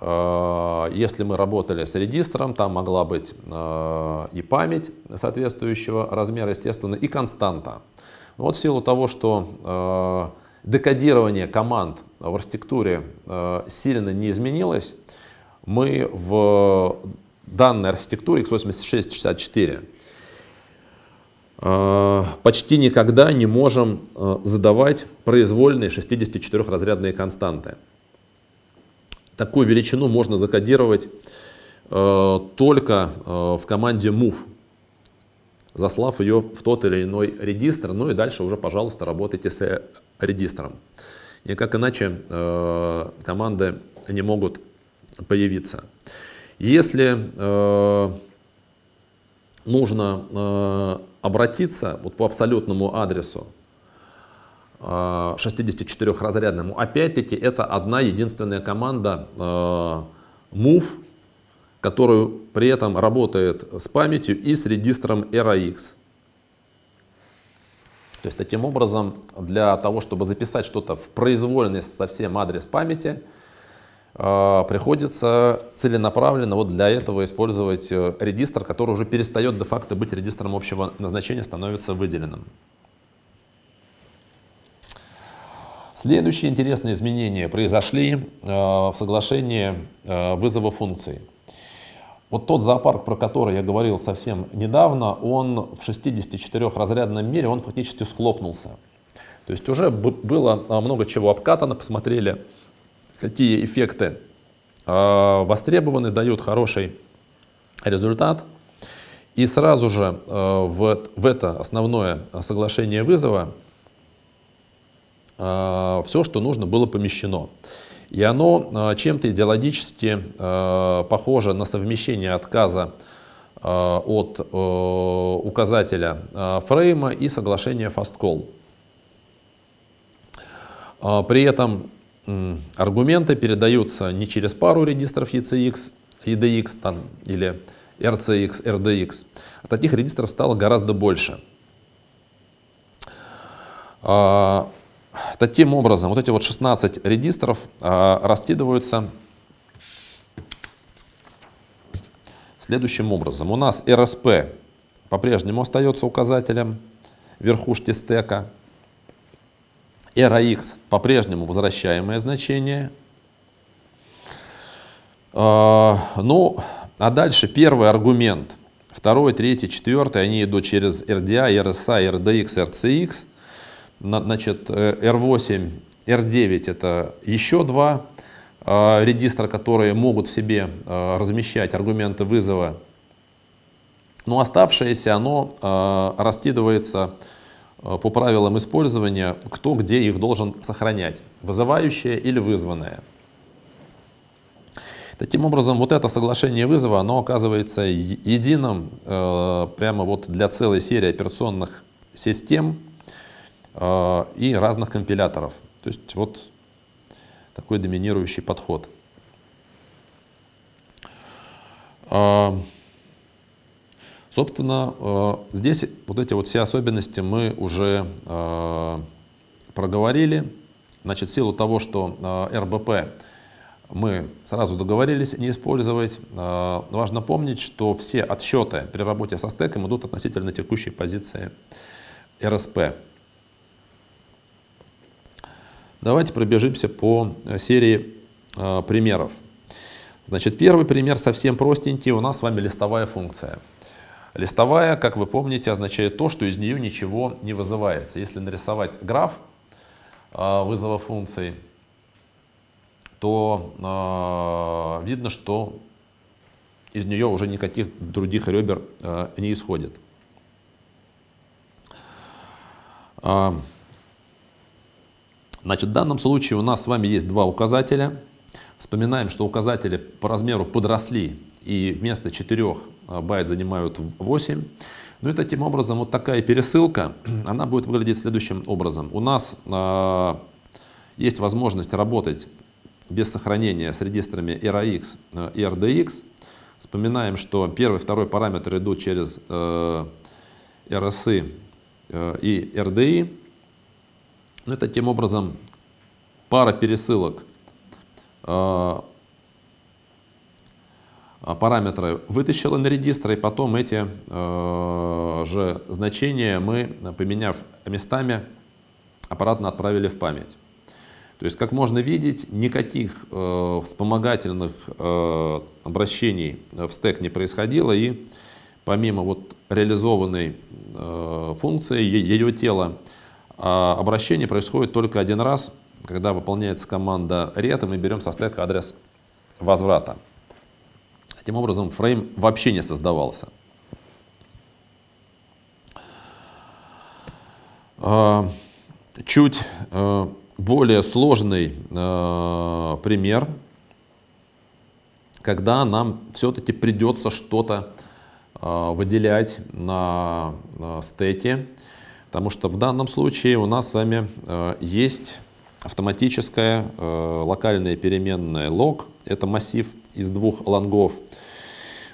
Э, если мы работали с регистром, там могла быть э, и память соответствующего размера, естественно, и константа. Но ну, вот в силу того, что э, декодирование команд в архитектуре сильно не изменилось, мы в данной архитектуре x86-64 почти никогда не можем задавать произвольные 64-разрядные константы такую величину можно закодировать э, только э, в команде move, заслав ее в тот или иной регистр, ну и дальше уже, пожалуйста, работайте с э, регистром. Никак иначе э, команды не могут появиться. Если э, нужно э, обратиться вот по абсолютному адресу, 64-разрядному. Э, Опять-таки, это одна единственная команда MOVE, э, которую при этом работает с памятью и с регистром RAX. То есть, таким образом, для того, чтобы записать что-то в произвольный совсем адрес памяти, э, приходится целенаправленно вот для этого использовать регистр, который уже перестает де-факто быть регистром общего назначения, становится выделенным. Следующие интересные изменения произошли э, в соглашении э, вызова функций. Вот тот зоопарк, про который я говорил совсем недавно, он в 64-разрядном мире, он фактически схлопнулся. То есть уже было э, много чего обкатано, посмотрели, какие эффекты востребованы, дают хороший результат. И сразу же в это основное соглашение вызова а, все, что нужно, было помещено. И оно а, чем-то идеологически а, похоже на совмещение отказа от э, указателя фрейма и соглашения fastcall. При этом аргументы передаются не через пару регистров ECX, EDX там, или RCX, RDX, а таких регистров стало гораздо больше. Таким образом, вот эти вот 16 регистров э, раскидываются следующим образом. У нас RSP по-прежнему остается указателем верхушки стека. RAX по-прежнему возвращаемое значение. Э, ну, а дальше первый аргумент. Второй, третий, четвертый, они идут через RDI, RSI, RDX, RCX. Значит, R8, э, R9 это еще два а, регистра, которые могут в себе а, размещать аргументы вызова. Но оставшееся оно а, раскидывается по правилам использования, кто где их должен сохранять, вызывающее или вызванное. Таким образом, вот это соглашение вызова, оно оказывается единым э, прямо вот для целой серии операционных систем, Э, и разных компиляторов. То есть вот такой доминирующий подход. Э, собственно, э, здесь вот эти вот все особенности мы уже проговорили. Значит, в силу того, что РБП мы сразу договорились не использовать, важно помнить, что все отсчеты при работе со стеком идут относительно текущей позиции РСП. Давайте пробежимся по э, серии э, примеров. Значит, первый пример совсем простенький, у нас с вами листовая функция. Листовая, как вы помните, означает то, что из нее ничего не вызывается. Если нарисовать граф э, вызова функций, то э, видно, что из нее уже никаких других ребер э, не исходит. Э, Значит, в данном случае у нас с вами есть два указателя. Вспоминаем, что указатели по размеру подросли и вместо 4 а, байт занимают 8. Ну и таким образом вот такая пересылка, <clears throat> она будет выглядеть следующим образом. У нас э, есть возможность работать без сохранения с регистрами RAX а, и RDX. Вспоминаем, что первый и второй параметры идут через э, RSI э, и RDI. Ну это тем образом пара пересылок э, а, параметры вытащил на регистр, и потом эти э, же значения мы, поменяв местами, аппаратно отправили в память. То есть, как можно видеть, никаких э, вспомогательных э, обращений в стек не происходило, и помимо вот реализованной э, функции, ее тело а, обращение происходит только один раз, когда выполняется команда RET, и мы берем со стека адрес возврата. Таким образом, фрейм вообще не создавался. А, чуть э, более сложный э, пример, когда нам все-таки придется что-то э, выделять на стеке Потому что в данном случае у нас с вами э, есть автоматическая э, локальная переменная log. Это массив из двух лонгов.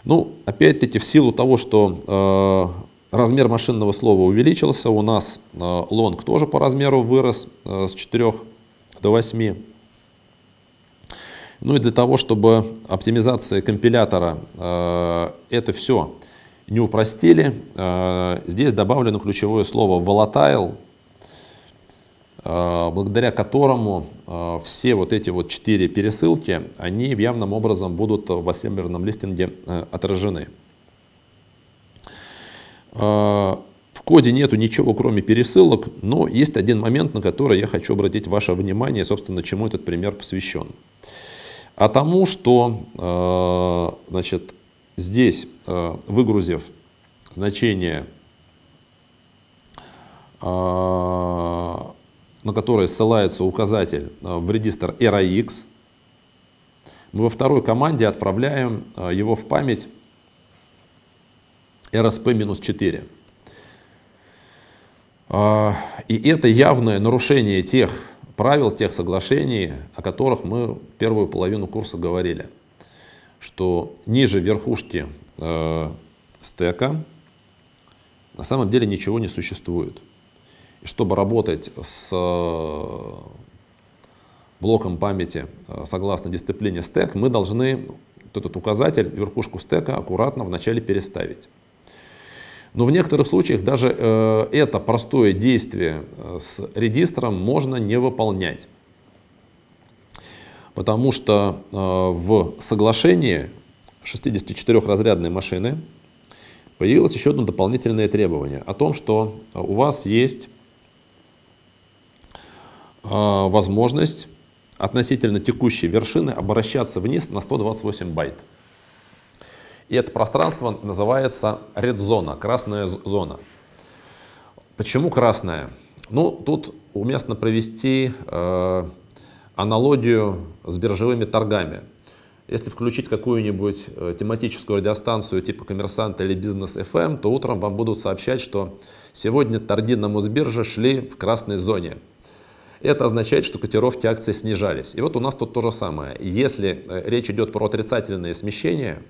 Ну, опять-таки, в силу того, что э, размер машинного слова увеличился, у нас лонг тоже по размеру вырос с 4 до 8. Ну и для того, чтобы оптимизация компилятора это все не упростили. А, здесь добавлено ключевое слово «volatile», а, благодаря которому а, все вот эти вот четыре пересылки, они в явном образом будут в ассемблерном листинге отражены. В коде нету ничего, кроме пересылок, но есть один момент, на который я хочу обратить ваше внимание, собственно, чему этот пример посвящен. А тому, что значит, здесь, э, выгрузив значение, э, на которое ссылается указатель э, в регистр RAX, мы во второй команде отправляем его в память RSP-4. И это явное нарушение тех правил, тех соглашений, о которых мы первую половину курса говорили что ниже верхушки э, стека на самом деле ничего не существует. И чтобы работать с э, блоком памяти э, согласно дисциплине стек, мы должны вот этот указатель, верхушку стека аккуратно вначале переставить. Но в некоторых случаях даже э, это простое действие э, с регистром можно не выполнять. Потому что э, в соглашении 64-разрядной машины появилось еще одно дополнительное требование о том, что э, у вас есть э, возможность относительно текущей вершины обращаться вниз на 128 байт. И это пространство называется red зона, красная зона. Почему красная? Ну, тут уместно провести аналогию с биржевыми торгами. Если включить какую-нибудь э, тематическую радиостанцию типа «Коммерсант» или «Бизнес FM, эм», то утром вам будут сообщать, что сегодня торги на Мосбирже шли в красной зоне. Это означает, что котировки акций снижались. И вот у нас тут то же самое. Если э, речь идет про отрицательные смещения,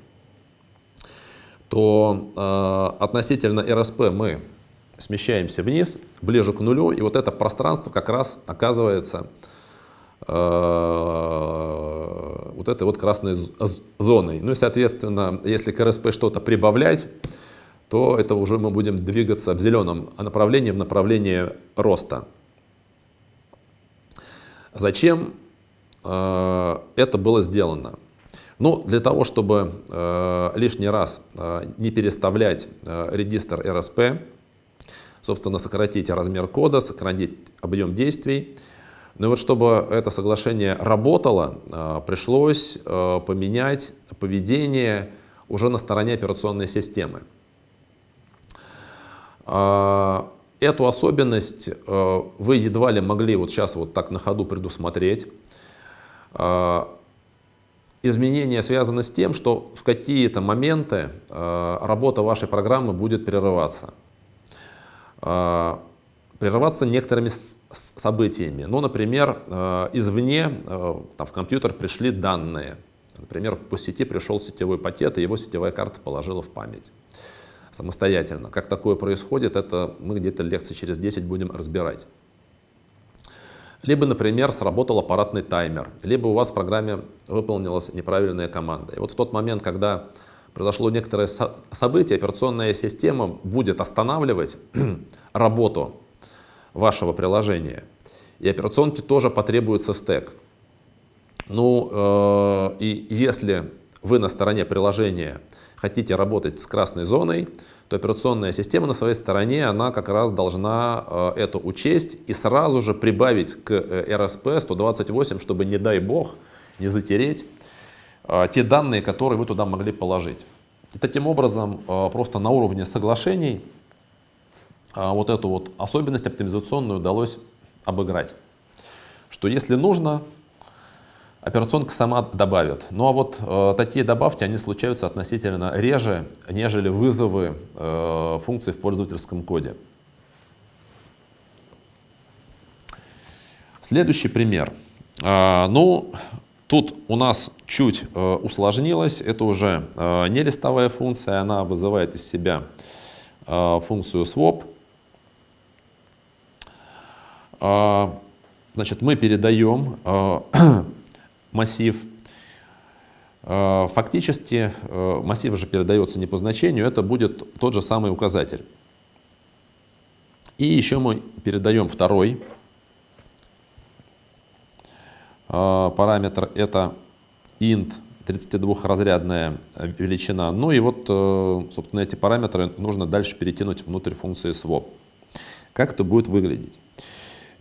то э, относительно РСП мы смещаемся вниз, ближе к нулю, и вот это пространство как раз оказывается Э, вот этой вот красной зоной. Ну и, соответственно, если к РСП что-то прибавлять, то это уже мы будем двигаться в зеленом направлении, в направлении роста. Зачем э, это было сделано? Ну, для того, чтобы э, лишний раз не переставлять регистр РСП, собственно, сократить размер кода, сократить объем действий, но ну вот чтобы это соглашение работало, а, пришлось а, поменять поведение уже на стороне операционной системы. А, эту особенность вы едва ли могли вот сейчас вот так на ходу предусмотреть. Изменения связаны с тем, что в какие-то моменты работа вашей программы будет прерываться. Прерываться некоторыми событиями. Ну, например, э, извне э, там, в компьютер пришли данные. Например, по сети пришел сетевой пакет, и его сетевая карта положила в память самостоятельно. Как такое происходит, это мы где-то лекции через 10 будем разбирать. Либо, например, сработал аппаратный таймер, либо у вас в программе выполнилась неправильная команда. И вот в тот момент, когда произошло некоторое событие, операционная система будет останавливать <clears throat> работу вашего приложения. И операционке тоже потребуется стек. Ну э, и если вы на стороне приложения хотите работать с красной зоной, то операционная система на своей стороне, она как раз должна э, это учесть и сразу же прибавить к э, РСП 128, чтобы не дай бог не затереть э, те данные, которые вы туда могли положить. И таким образом, э, просто на уровне соглашений а вот эту вот особенность оптимизационную удалось обыграть. Что если нужно, операционка сама добавит. Ну а вот э, такие добавки, они случаются относительно реже, нежели вызовы э, функций в пользовательском коде. Следующий пример. А, ну, тут у нас чуть э, усложнилось, это уже э, не листовая функция, она вызывает из себя э, функцию swap. А, значит, мы передаем а, <clears throat> массив. А, фактически массив уже передается не по значению, это будет тот же самый указатель. И еще мы передаем второй параметр, это int 32-разрядная величина. Ну и вот, э, собственно, эти параметры нужно дальше перетянуть внутрь функции swap. Как это будет выглядеть?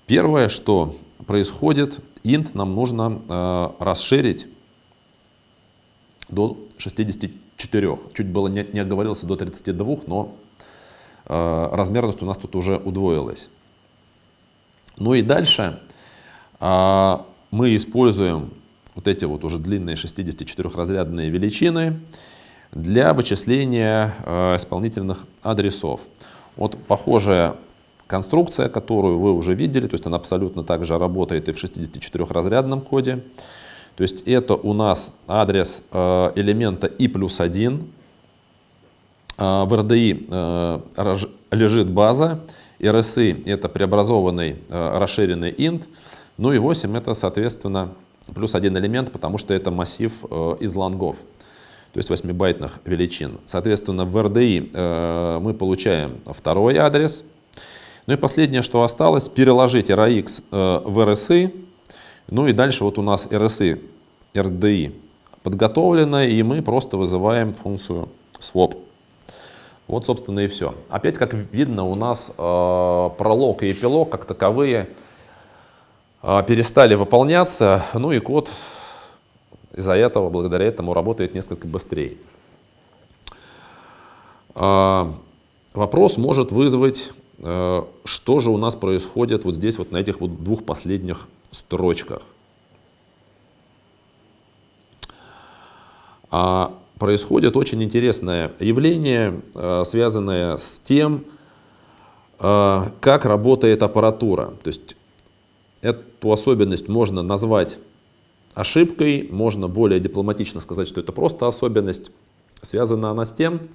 Первое, что происходит, int нам нужно э, расширить до 64. Чуть было не, не оговорился до 32, но э, размерность у нас тут уже удвоилась. Ну и дальше э, мы используем вот эти вот уже длинные 64-разрядные величины для вычисления э, исполнительных адресов. Вот похожая Конструкция, которую вы уже видели, то есть она абсолютно также работает и в 64-разрядном коде. То есть это у нас адрес э, элемента i плюс 1. Э, в RDI э, лежит база, RSI это преобразованный расширенный int, ну и 8 это соответственно плюс один элемент, потому что это массив из лонгов, то есть 8-байтных величин. Соответственно в RDI мы получаем второй адрес, ну и последнее, что осталось, переложить RAX э, в RSI. Ну и дальше вот у нас RSI, RDI подготовлено, и мы просто вызываем функцию swap. Вот, собственно, и все. Опять, как видно, у нас э, пролог и эпилог, как таковые, э, перестали выполняться. Ну и код из-за этого, благодаря этому, работает несколько быстрее. Э, вопрос может вызвать Э, что же у нас происходит вот здесь, вот на этих вот двух последних строчках? А происходит очень интересное явление, э, связанное с тем, э, как работает аппаратура. То есть эту особенность можно назвать ошибкой, можно более дипломатично сказать, что это просто особенность. Связана она с тем, что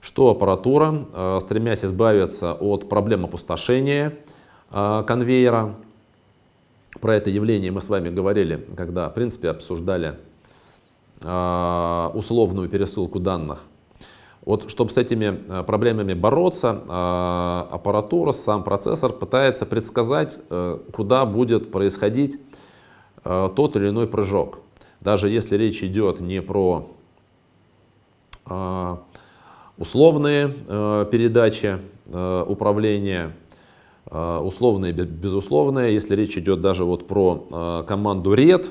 что аппаратура, э, стремясь избавиться от проблем опустошения э, конвейера, про это явление мы с вами говорили, когда, в принципе, обсуждали э, условную пересылку данных. Вот чтобы с этими проблемами бороться, аппаратура, сам процессор пытается предсказать, куда будет происходить тот или иной прыжок. Даже если речь идет не про условные э, передачи э, управления, э, условные, безусловные. Если речь идет даже вот про э, команду RED,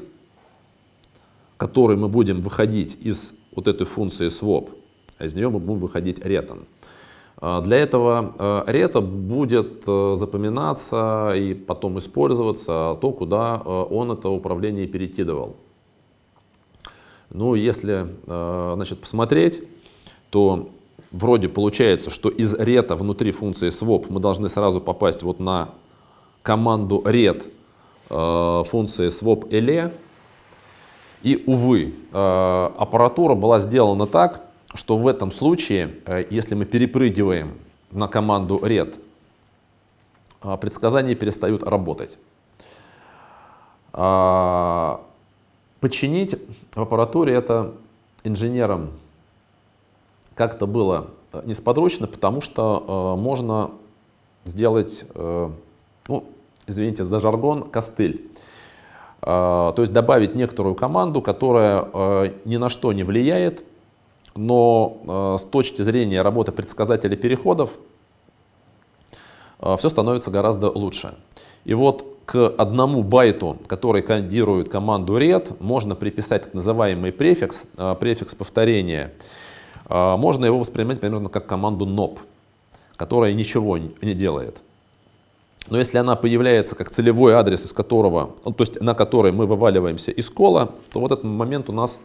которой мы будем выходить из вот этой функции swap, а из нее мы будем выходить ретом. Э, для этого э, рета будет э, запоминаться и потом использоваться а то, куда он это управление перекидывал. Ну, если значит, посмотреть, то вроде получается, что из рета внутри функции swap мы должны сразу попасть вот на команду ret э, функции swap ele. И, увы, э, аппаратура была сделана так, что в этом случае, э, если мы перепрыгиваем на команду ret, э, предсказания перестают работать. Э, починить в аппаратуре это инженерам как-то было э, несподручно, потому что э, можно сделать, э, ну, извините за жаргон, костыль. Э, то есть добавить некоторую команду, которая э, ни на что не влияет, но э, с точки зрения работы предсказателя переходов э, все становится гораздо лучше. И вот к одному байту, который кодирует команду red, можно приписать так называемый префикс, э, префикс повторения. А, можно его воспринимать примерно как команду NOP, которая ничего не делает. Но если она появляется как целевой адрес, из которого, ну, то есть на который мы вываливаемся из кола, то вот этот момент у нас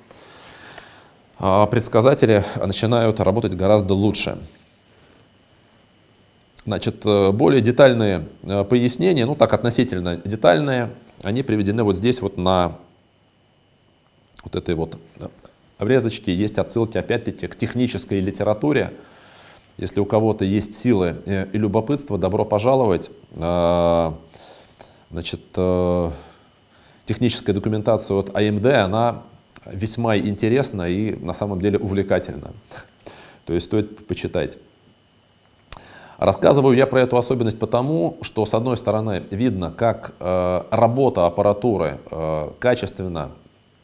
а, предсказатели начинают работать гораздо лучше. Значит, э, более детальные э, пояснения, ну так относительно детальные, они приведены вот здесь вот на вот этой вот врезочки, есть отсылки опять-таки к технической литературе. Если у кого-то есть силы э, и любопытство, добро пожаловать. А, значит, э, техническая документация от AMD а она весьма интересна и на самом деле увлекательна. <laughs> То есть стоит почитать. Рассказываю я про эту особенность потому, что с одной стороны видно, как э, работа аппаратуры э, качественно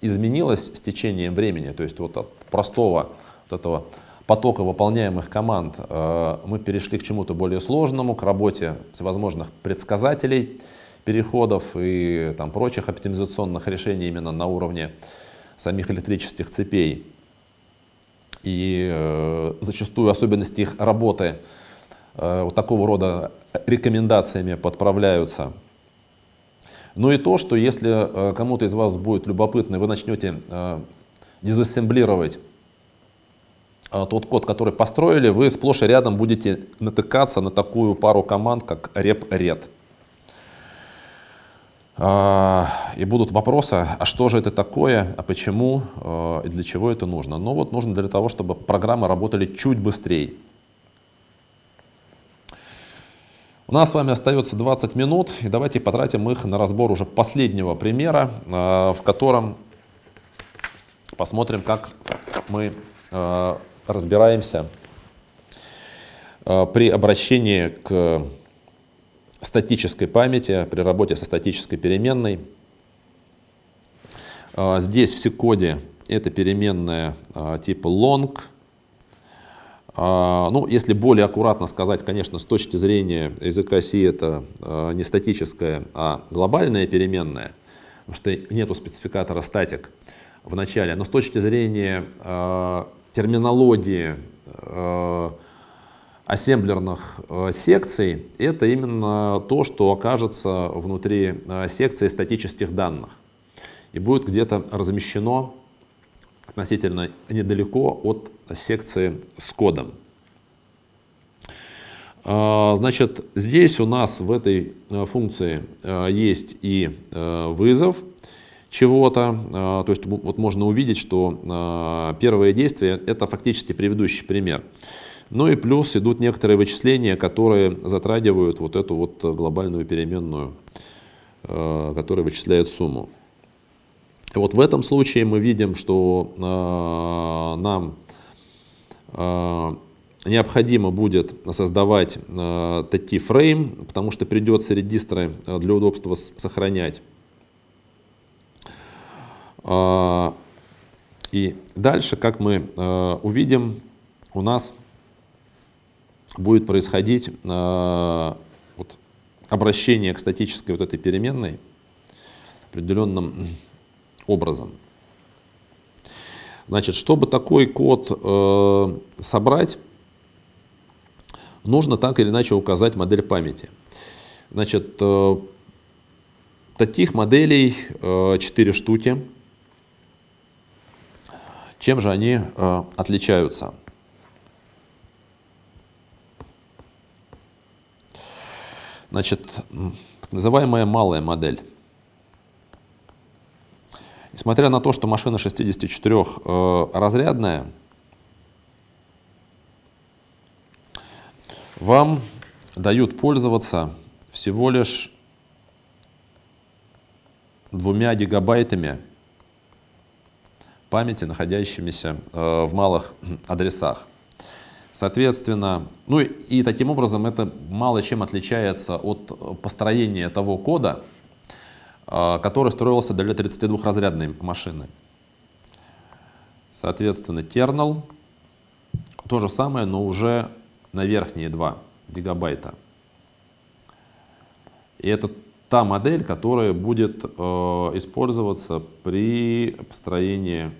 изменилось с течением времени, то есть вот от простого вот этого потока выполняемых команд э, мы перешли к чему-то более сложному, к работе всевозможных предсказателей, переходов и там, прочих оптимизационных решений именно на уровне самих электрических цепей. И э, зачастую особенности их работы э, вот такого рода рекомендациями подправляются ну и то, что если э, кому-то из вас будет любопытно, вы начнете э, дезассемблировать э, тот код, который построили, вы сплошь и рядом будете натыкаться на такую пару команд, как rep-red. А, и будут вопросы, а что же это такое, а почему и для чего это нужно. Но ну вот нужно для того, чтобы программы работали чуть быстрее. У нас с вами остается 20 минут, и давайте потратим их на разбор уже последнего примера, э, в котором посмотрим, как мы э, разбираемся э, при обращении к статической памяти, при работе со статической переменной. Здесь в секоде это переменная типа long, а, ну, если более аккуратно сказать, конечно, с точки зрения языка Си это а, не статическая, а глобальная переменная, потому что нету спецификатора статик в начале. Но с точки зрения а, терминологии ассемблерных секций, это именно то, что окажется внутри секции статических данных и будет где-то размещено относительно недалеко от секции с кодом. А, значит, здесь у нас в этой э, функции э, есть и э, вызов чего-то. А, то есть вот можно увидеть, что а, первое действие – это фактически предыдущий пример. Ну и плюс идут некоторые вычисления, которые затрагивают вот эту вот глобальную переменную, которая вычисляет сумму. Вот в этом случае мы видим, что э, нам э, необходимо будет создавать э, такие фрейм, потому что придется регистры для удобства сохранять. Э, и дальше, как мы э, увидим, у нас будет происходить э, вот, обращение к статической вот этой переменной в определенном образом. Значит, чтобы такой код э, собрать, нужно так или иначе указать модель памяти. Значит, э, таких моделей э, 4 штуки. Чем же они э, отличаются? Значит, так называемая малая модель. Несмотря на то, что машина 64-разрядная, э, вам дают пользоваться всего лишь двумя гигабайтами памяти, находящимися э, в малых <clears throat> адресах. Соответственно, ну и, и таким образом это мало чем отличается от э, построения того кода, а, который строился для 32-разрядной машины. Соответственно, тернал то же самое, но уже на верхние 2 гигабайта. И это та модель, которая будет э, использоваться при построении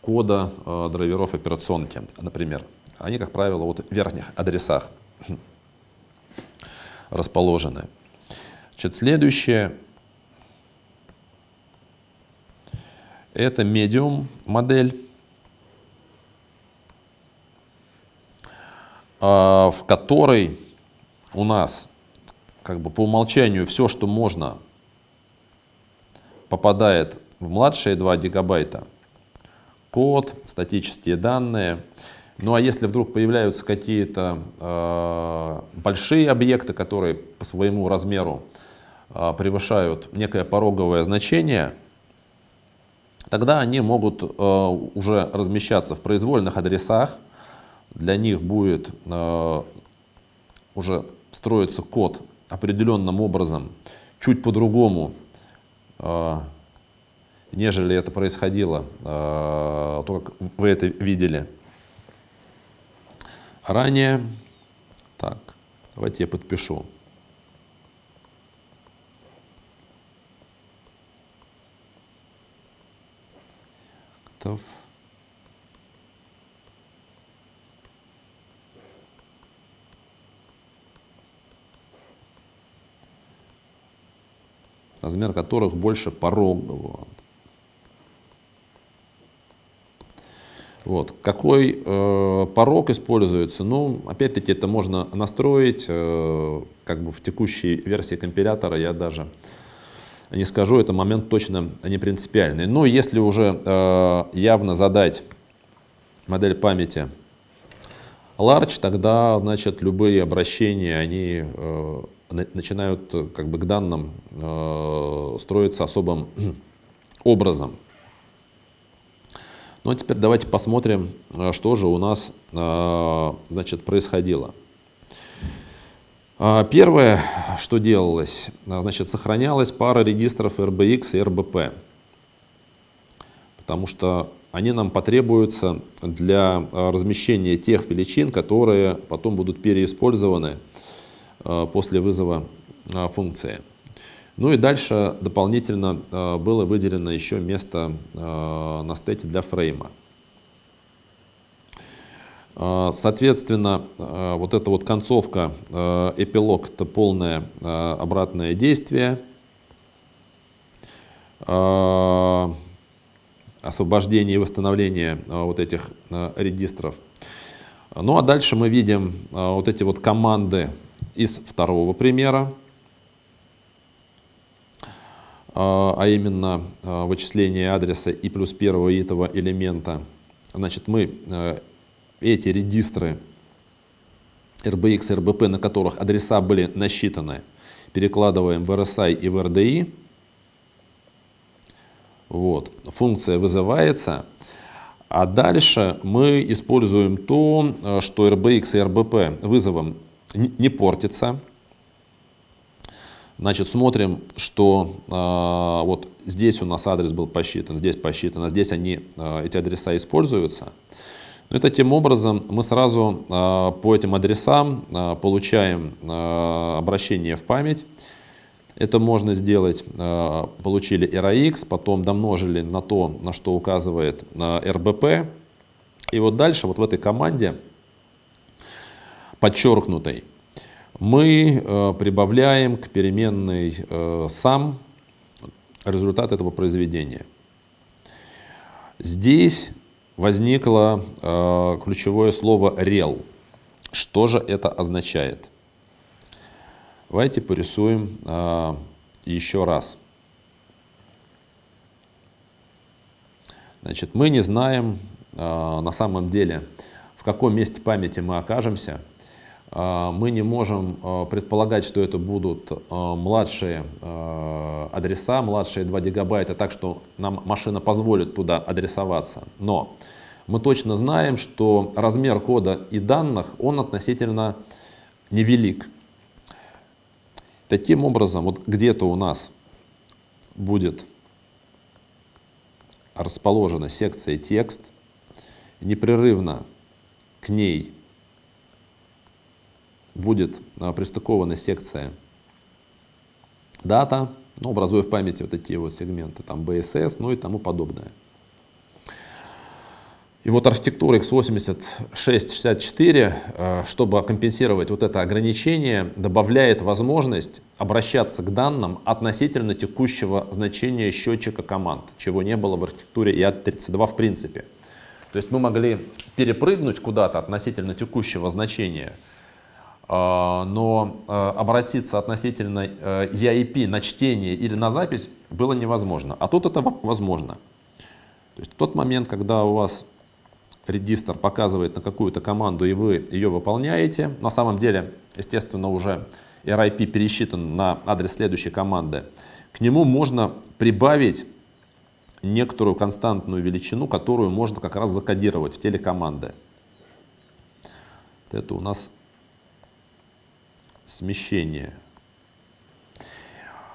кода э, драйверов операционки, например. Они, как правило, вот в верхних адресах <clears throat> расположены. Значит, следующее это медиум модель, а, в которой у нас как бы по умолчанию все, что можно, попадает в младшие 2 гигабайта. Код, статические данные. Ну а если вдруг появляются какие-то э, большие объекты, которые по своему размеру э, а, превышают некое пороговое значение, тогда они могут э, уже размещаться в произвольных адресах. Для них будет э, уже строиться код определенным образом, чуть по-другому, э, нежели это происходило, то, как вы это видели ранее. Так, давайте я подпишу. Крафтов. размер которых больше порогового. Вот. Какой э, порог используется? Ну, опять-таки, это можно настроить. Э, как бы в текущей версии компилятора я даже э, не скажу, это момент точно не принципиальный. Но если уже э, явно задать модель памяти large, тогда, значит, любые обращения, они э, начинают как бы к данным э, строиться особым <clears throat> образом. Ну а теперь давайте посмотрим, э, что же у нас э, значит, происходило. А, первое, что делалось, а, значит, сохранялась пара регистров RBX и RBP, потому что они нам потребуются для а, размещения тех величин, которые потом будут переиспользованы после вызова функции. Ну и дальше дополнительно было выделено еще место на стете для фрейма. А, соответственно, а, вот эта вот концовка, а, эпилог, это полное обратное действие, освобождение и восстановление вот этих регистров. Ну а дальше мы видим вот эти вот команды из второго примера, а именно вычисление адреса и плюс первого этого элемента. Значит, мы эти регистры RBX и RBP, на которых адреса были насчитаны, перекладываем в RSI и в RDI. Вот. Функция вызывается. А дальше мы используем то, что RBX и RBP вызовом не портится. Значит, смотрим, что э, вот здесь у нас адрес был посчитан, здесь посчитан, а здесь они, э, эти адреса используются. Но это тем образом мы сразу а, по этим адресам а, получаем а, обращение в память. Это можно сделать, получили RAX, потом домножили на то, на что указывает RBP, И вот дальше, вот в этой команде, подчеркнутой, мы прибавляем к переменной сам результат этого произведения. Здесь возникло э, ключевое слово «рел». Что же это означает? Давайте порисуем э, еще раз. Значит, мы не знаем э, на самом деле, в каком месте памяти мы окажемся. Э, мы не можем э, предполагать, что это будут э, младшие э, адреса младшие 2 гигабайта, так что нам машина позволит туда адресоваться. Но мы точно знаем, что размер кода и данных, он относительно невелик. Таким образом, вот где-то у нас будет расположена секция текст, непрерывно к ней будет а, пристыкована секция дата, ну, образуя в памяти вот такие вот сегменты, там BSS, ну и тому подобное. И вот архитектура x86-64, э, чтобы компенсировать вот это ограничение, добавляет возможность обращаться к данным относительно текущего значения счетчика команд, чего не было в архитектуре IAT32 в принципе. То есть мы могли перепрыгнуть куда-то относительно текущего значения – а, но э, обратиться относительно э, EIP на чтение или на запись было невозможно. А тут это возможно. То есть в тот момент, когда у вас регистр показывает на какую-то команду и вы ее выполняете, на самом деле, естественно, уже e RIP пересчитан на адрес следующей команды, к нему можно прибавить некоторую константную величину, которую можно как раз закодировать в теле команды. Это у нас смещение.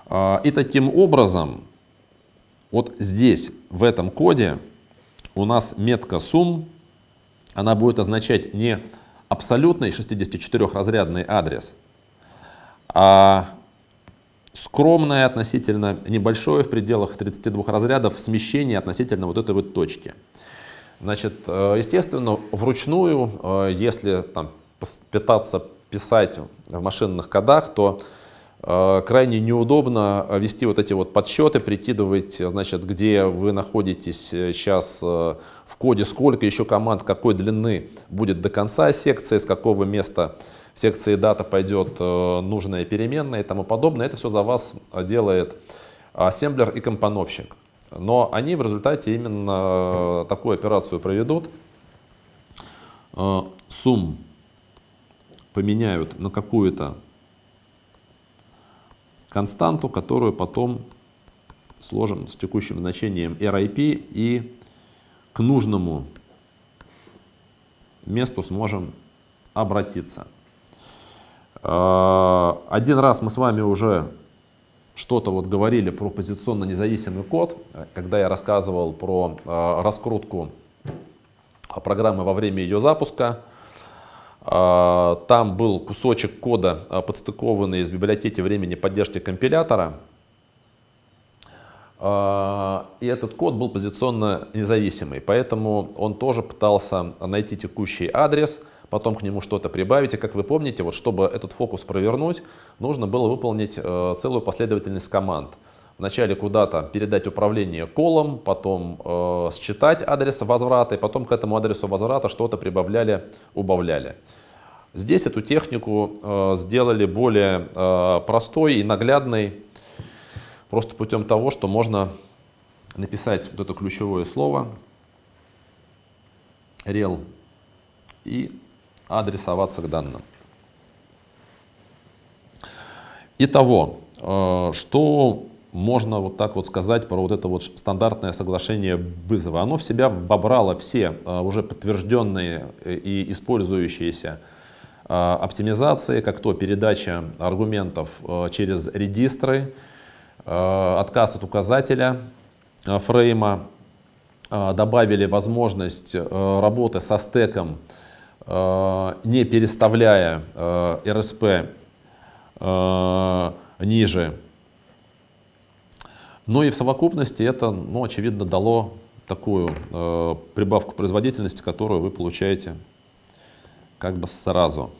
А, и таким образом, вот здесь, в этом коде, у нас метка сум, она будет означать не абсолютный 64-разрядный адрес, а скромное относительно небольшое в пределах 32 разрядов смещение относительно вот этой вот точки. Значит, э, естественно, вручную, э, если там, пытаться писать в машинных кодах, то э, крайне неудобно вести вот эти вот подсчеты, прикидывать, значит, где вы находитесь э, сейчас э, в коде, сколько еще команд, какой длины будет до конца секции, с какого места в секции дата пойдет нужная переменная и тому подобное. Это все за вас делает ассемблер и компоновщик. Но они в результате именно такую операцию проведут. Сумм поменяют на какую-то константу, которую потом сложим с текущим значением RIP и к нужному месту сможем обратиться. А, один раз мы с вами уже что-то вот говорили про позиционно независимый код, когда я рассказывал про а, раскрутку программы во время ее запуска. А, там был кусочек кода, а, подстыкованный из библиотеки времени поддержки компилятора. А, и этот код был позиционно независимый, поэтому он тоже пытался найти текущий адрес, потом к нему что-то прибавить. И как вы помните, вот чтобы этот фокус провернуть, нужно было выполнить э, целую последовательность команд – вначале куда-то передать управление колом, потом э, считать адрес возврата, и потом к этому адресу возврата что-то прибавляли, убавляли. Здесь эту технику э, сделали более э, простой и наглядной, просто путем того, что можно написать вот это ключевое слово rel и адресоваться к данным. Итого, э, что можно вот так вот сказать про вот это вот стандартное соглашение вызова. Оно в себя вобрало все а, уже подтвержденные э, и использующиеся а, оптимизации, как то передача аргументов а, через регистры, отказ от указателя фрейма, добавили возможность работы со стеком, не переставляя RSP ниже но и в совокупности это, ну, очевидно, дало такую э, прибавку производительности, которую вы получаете как бы сразу.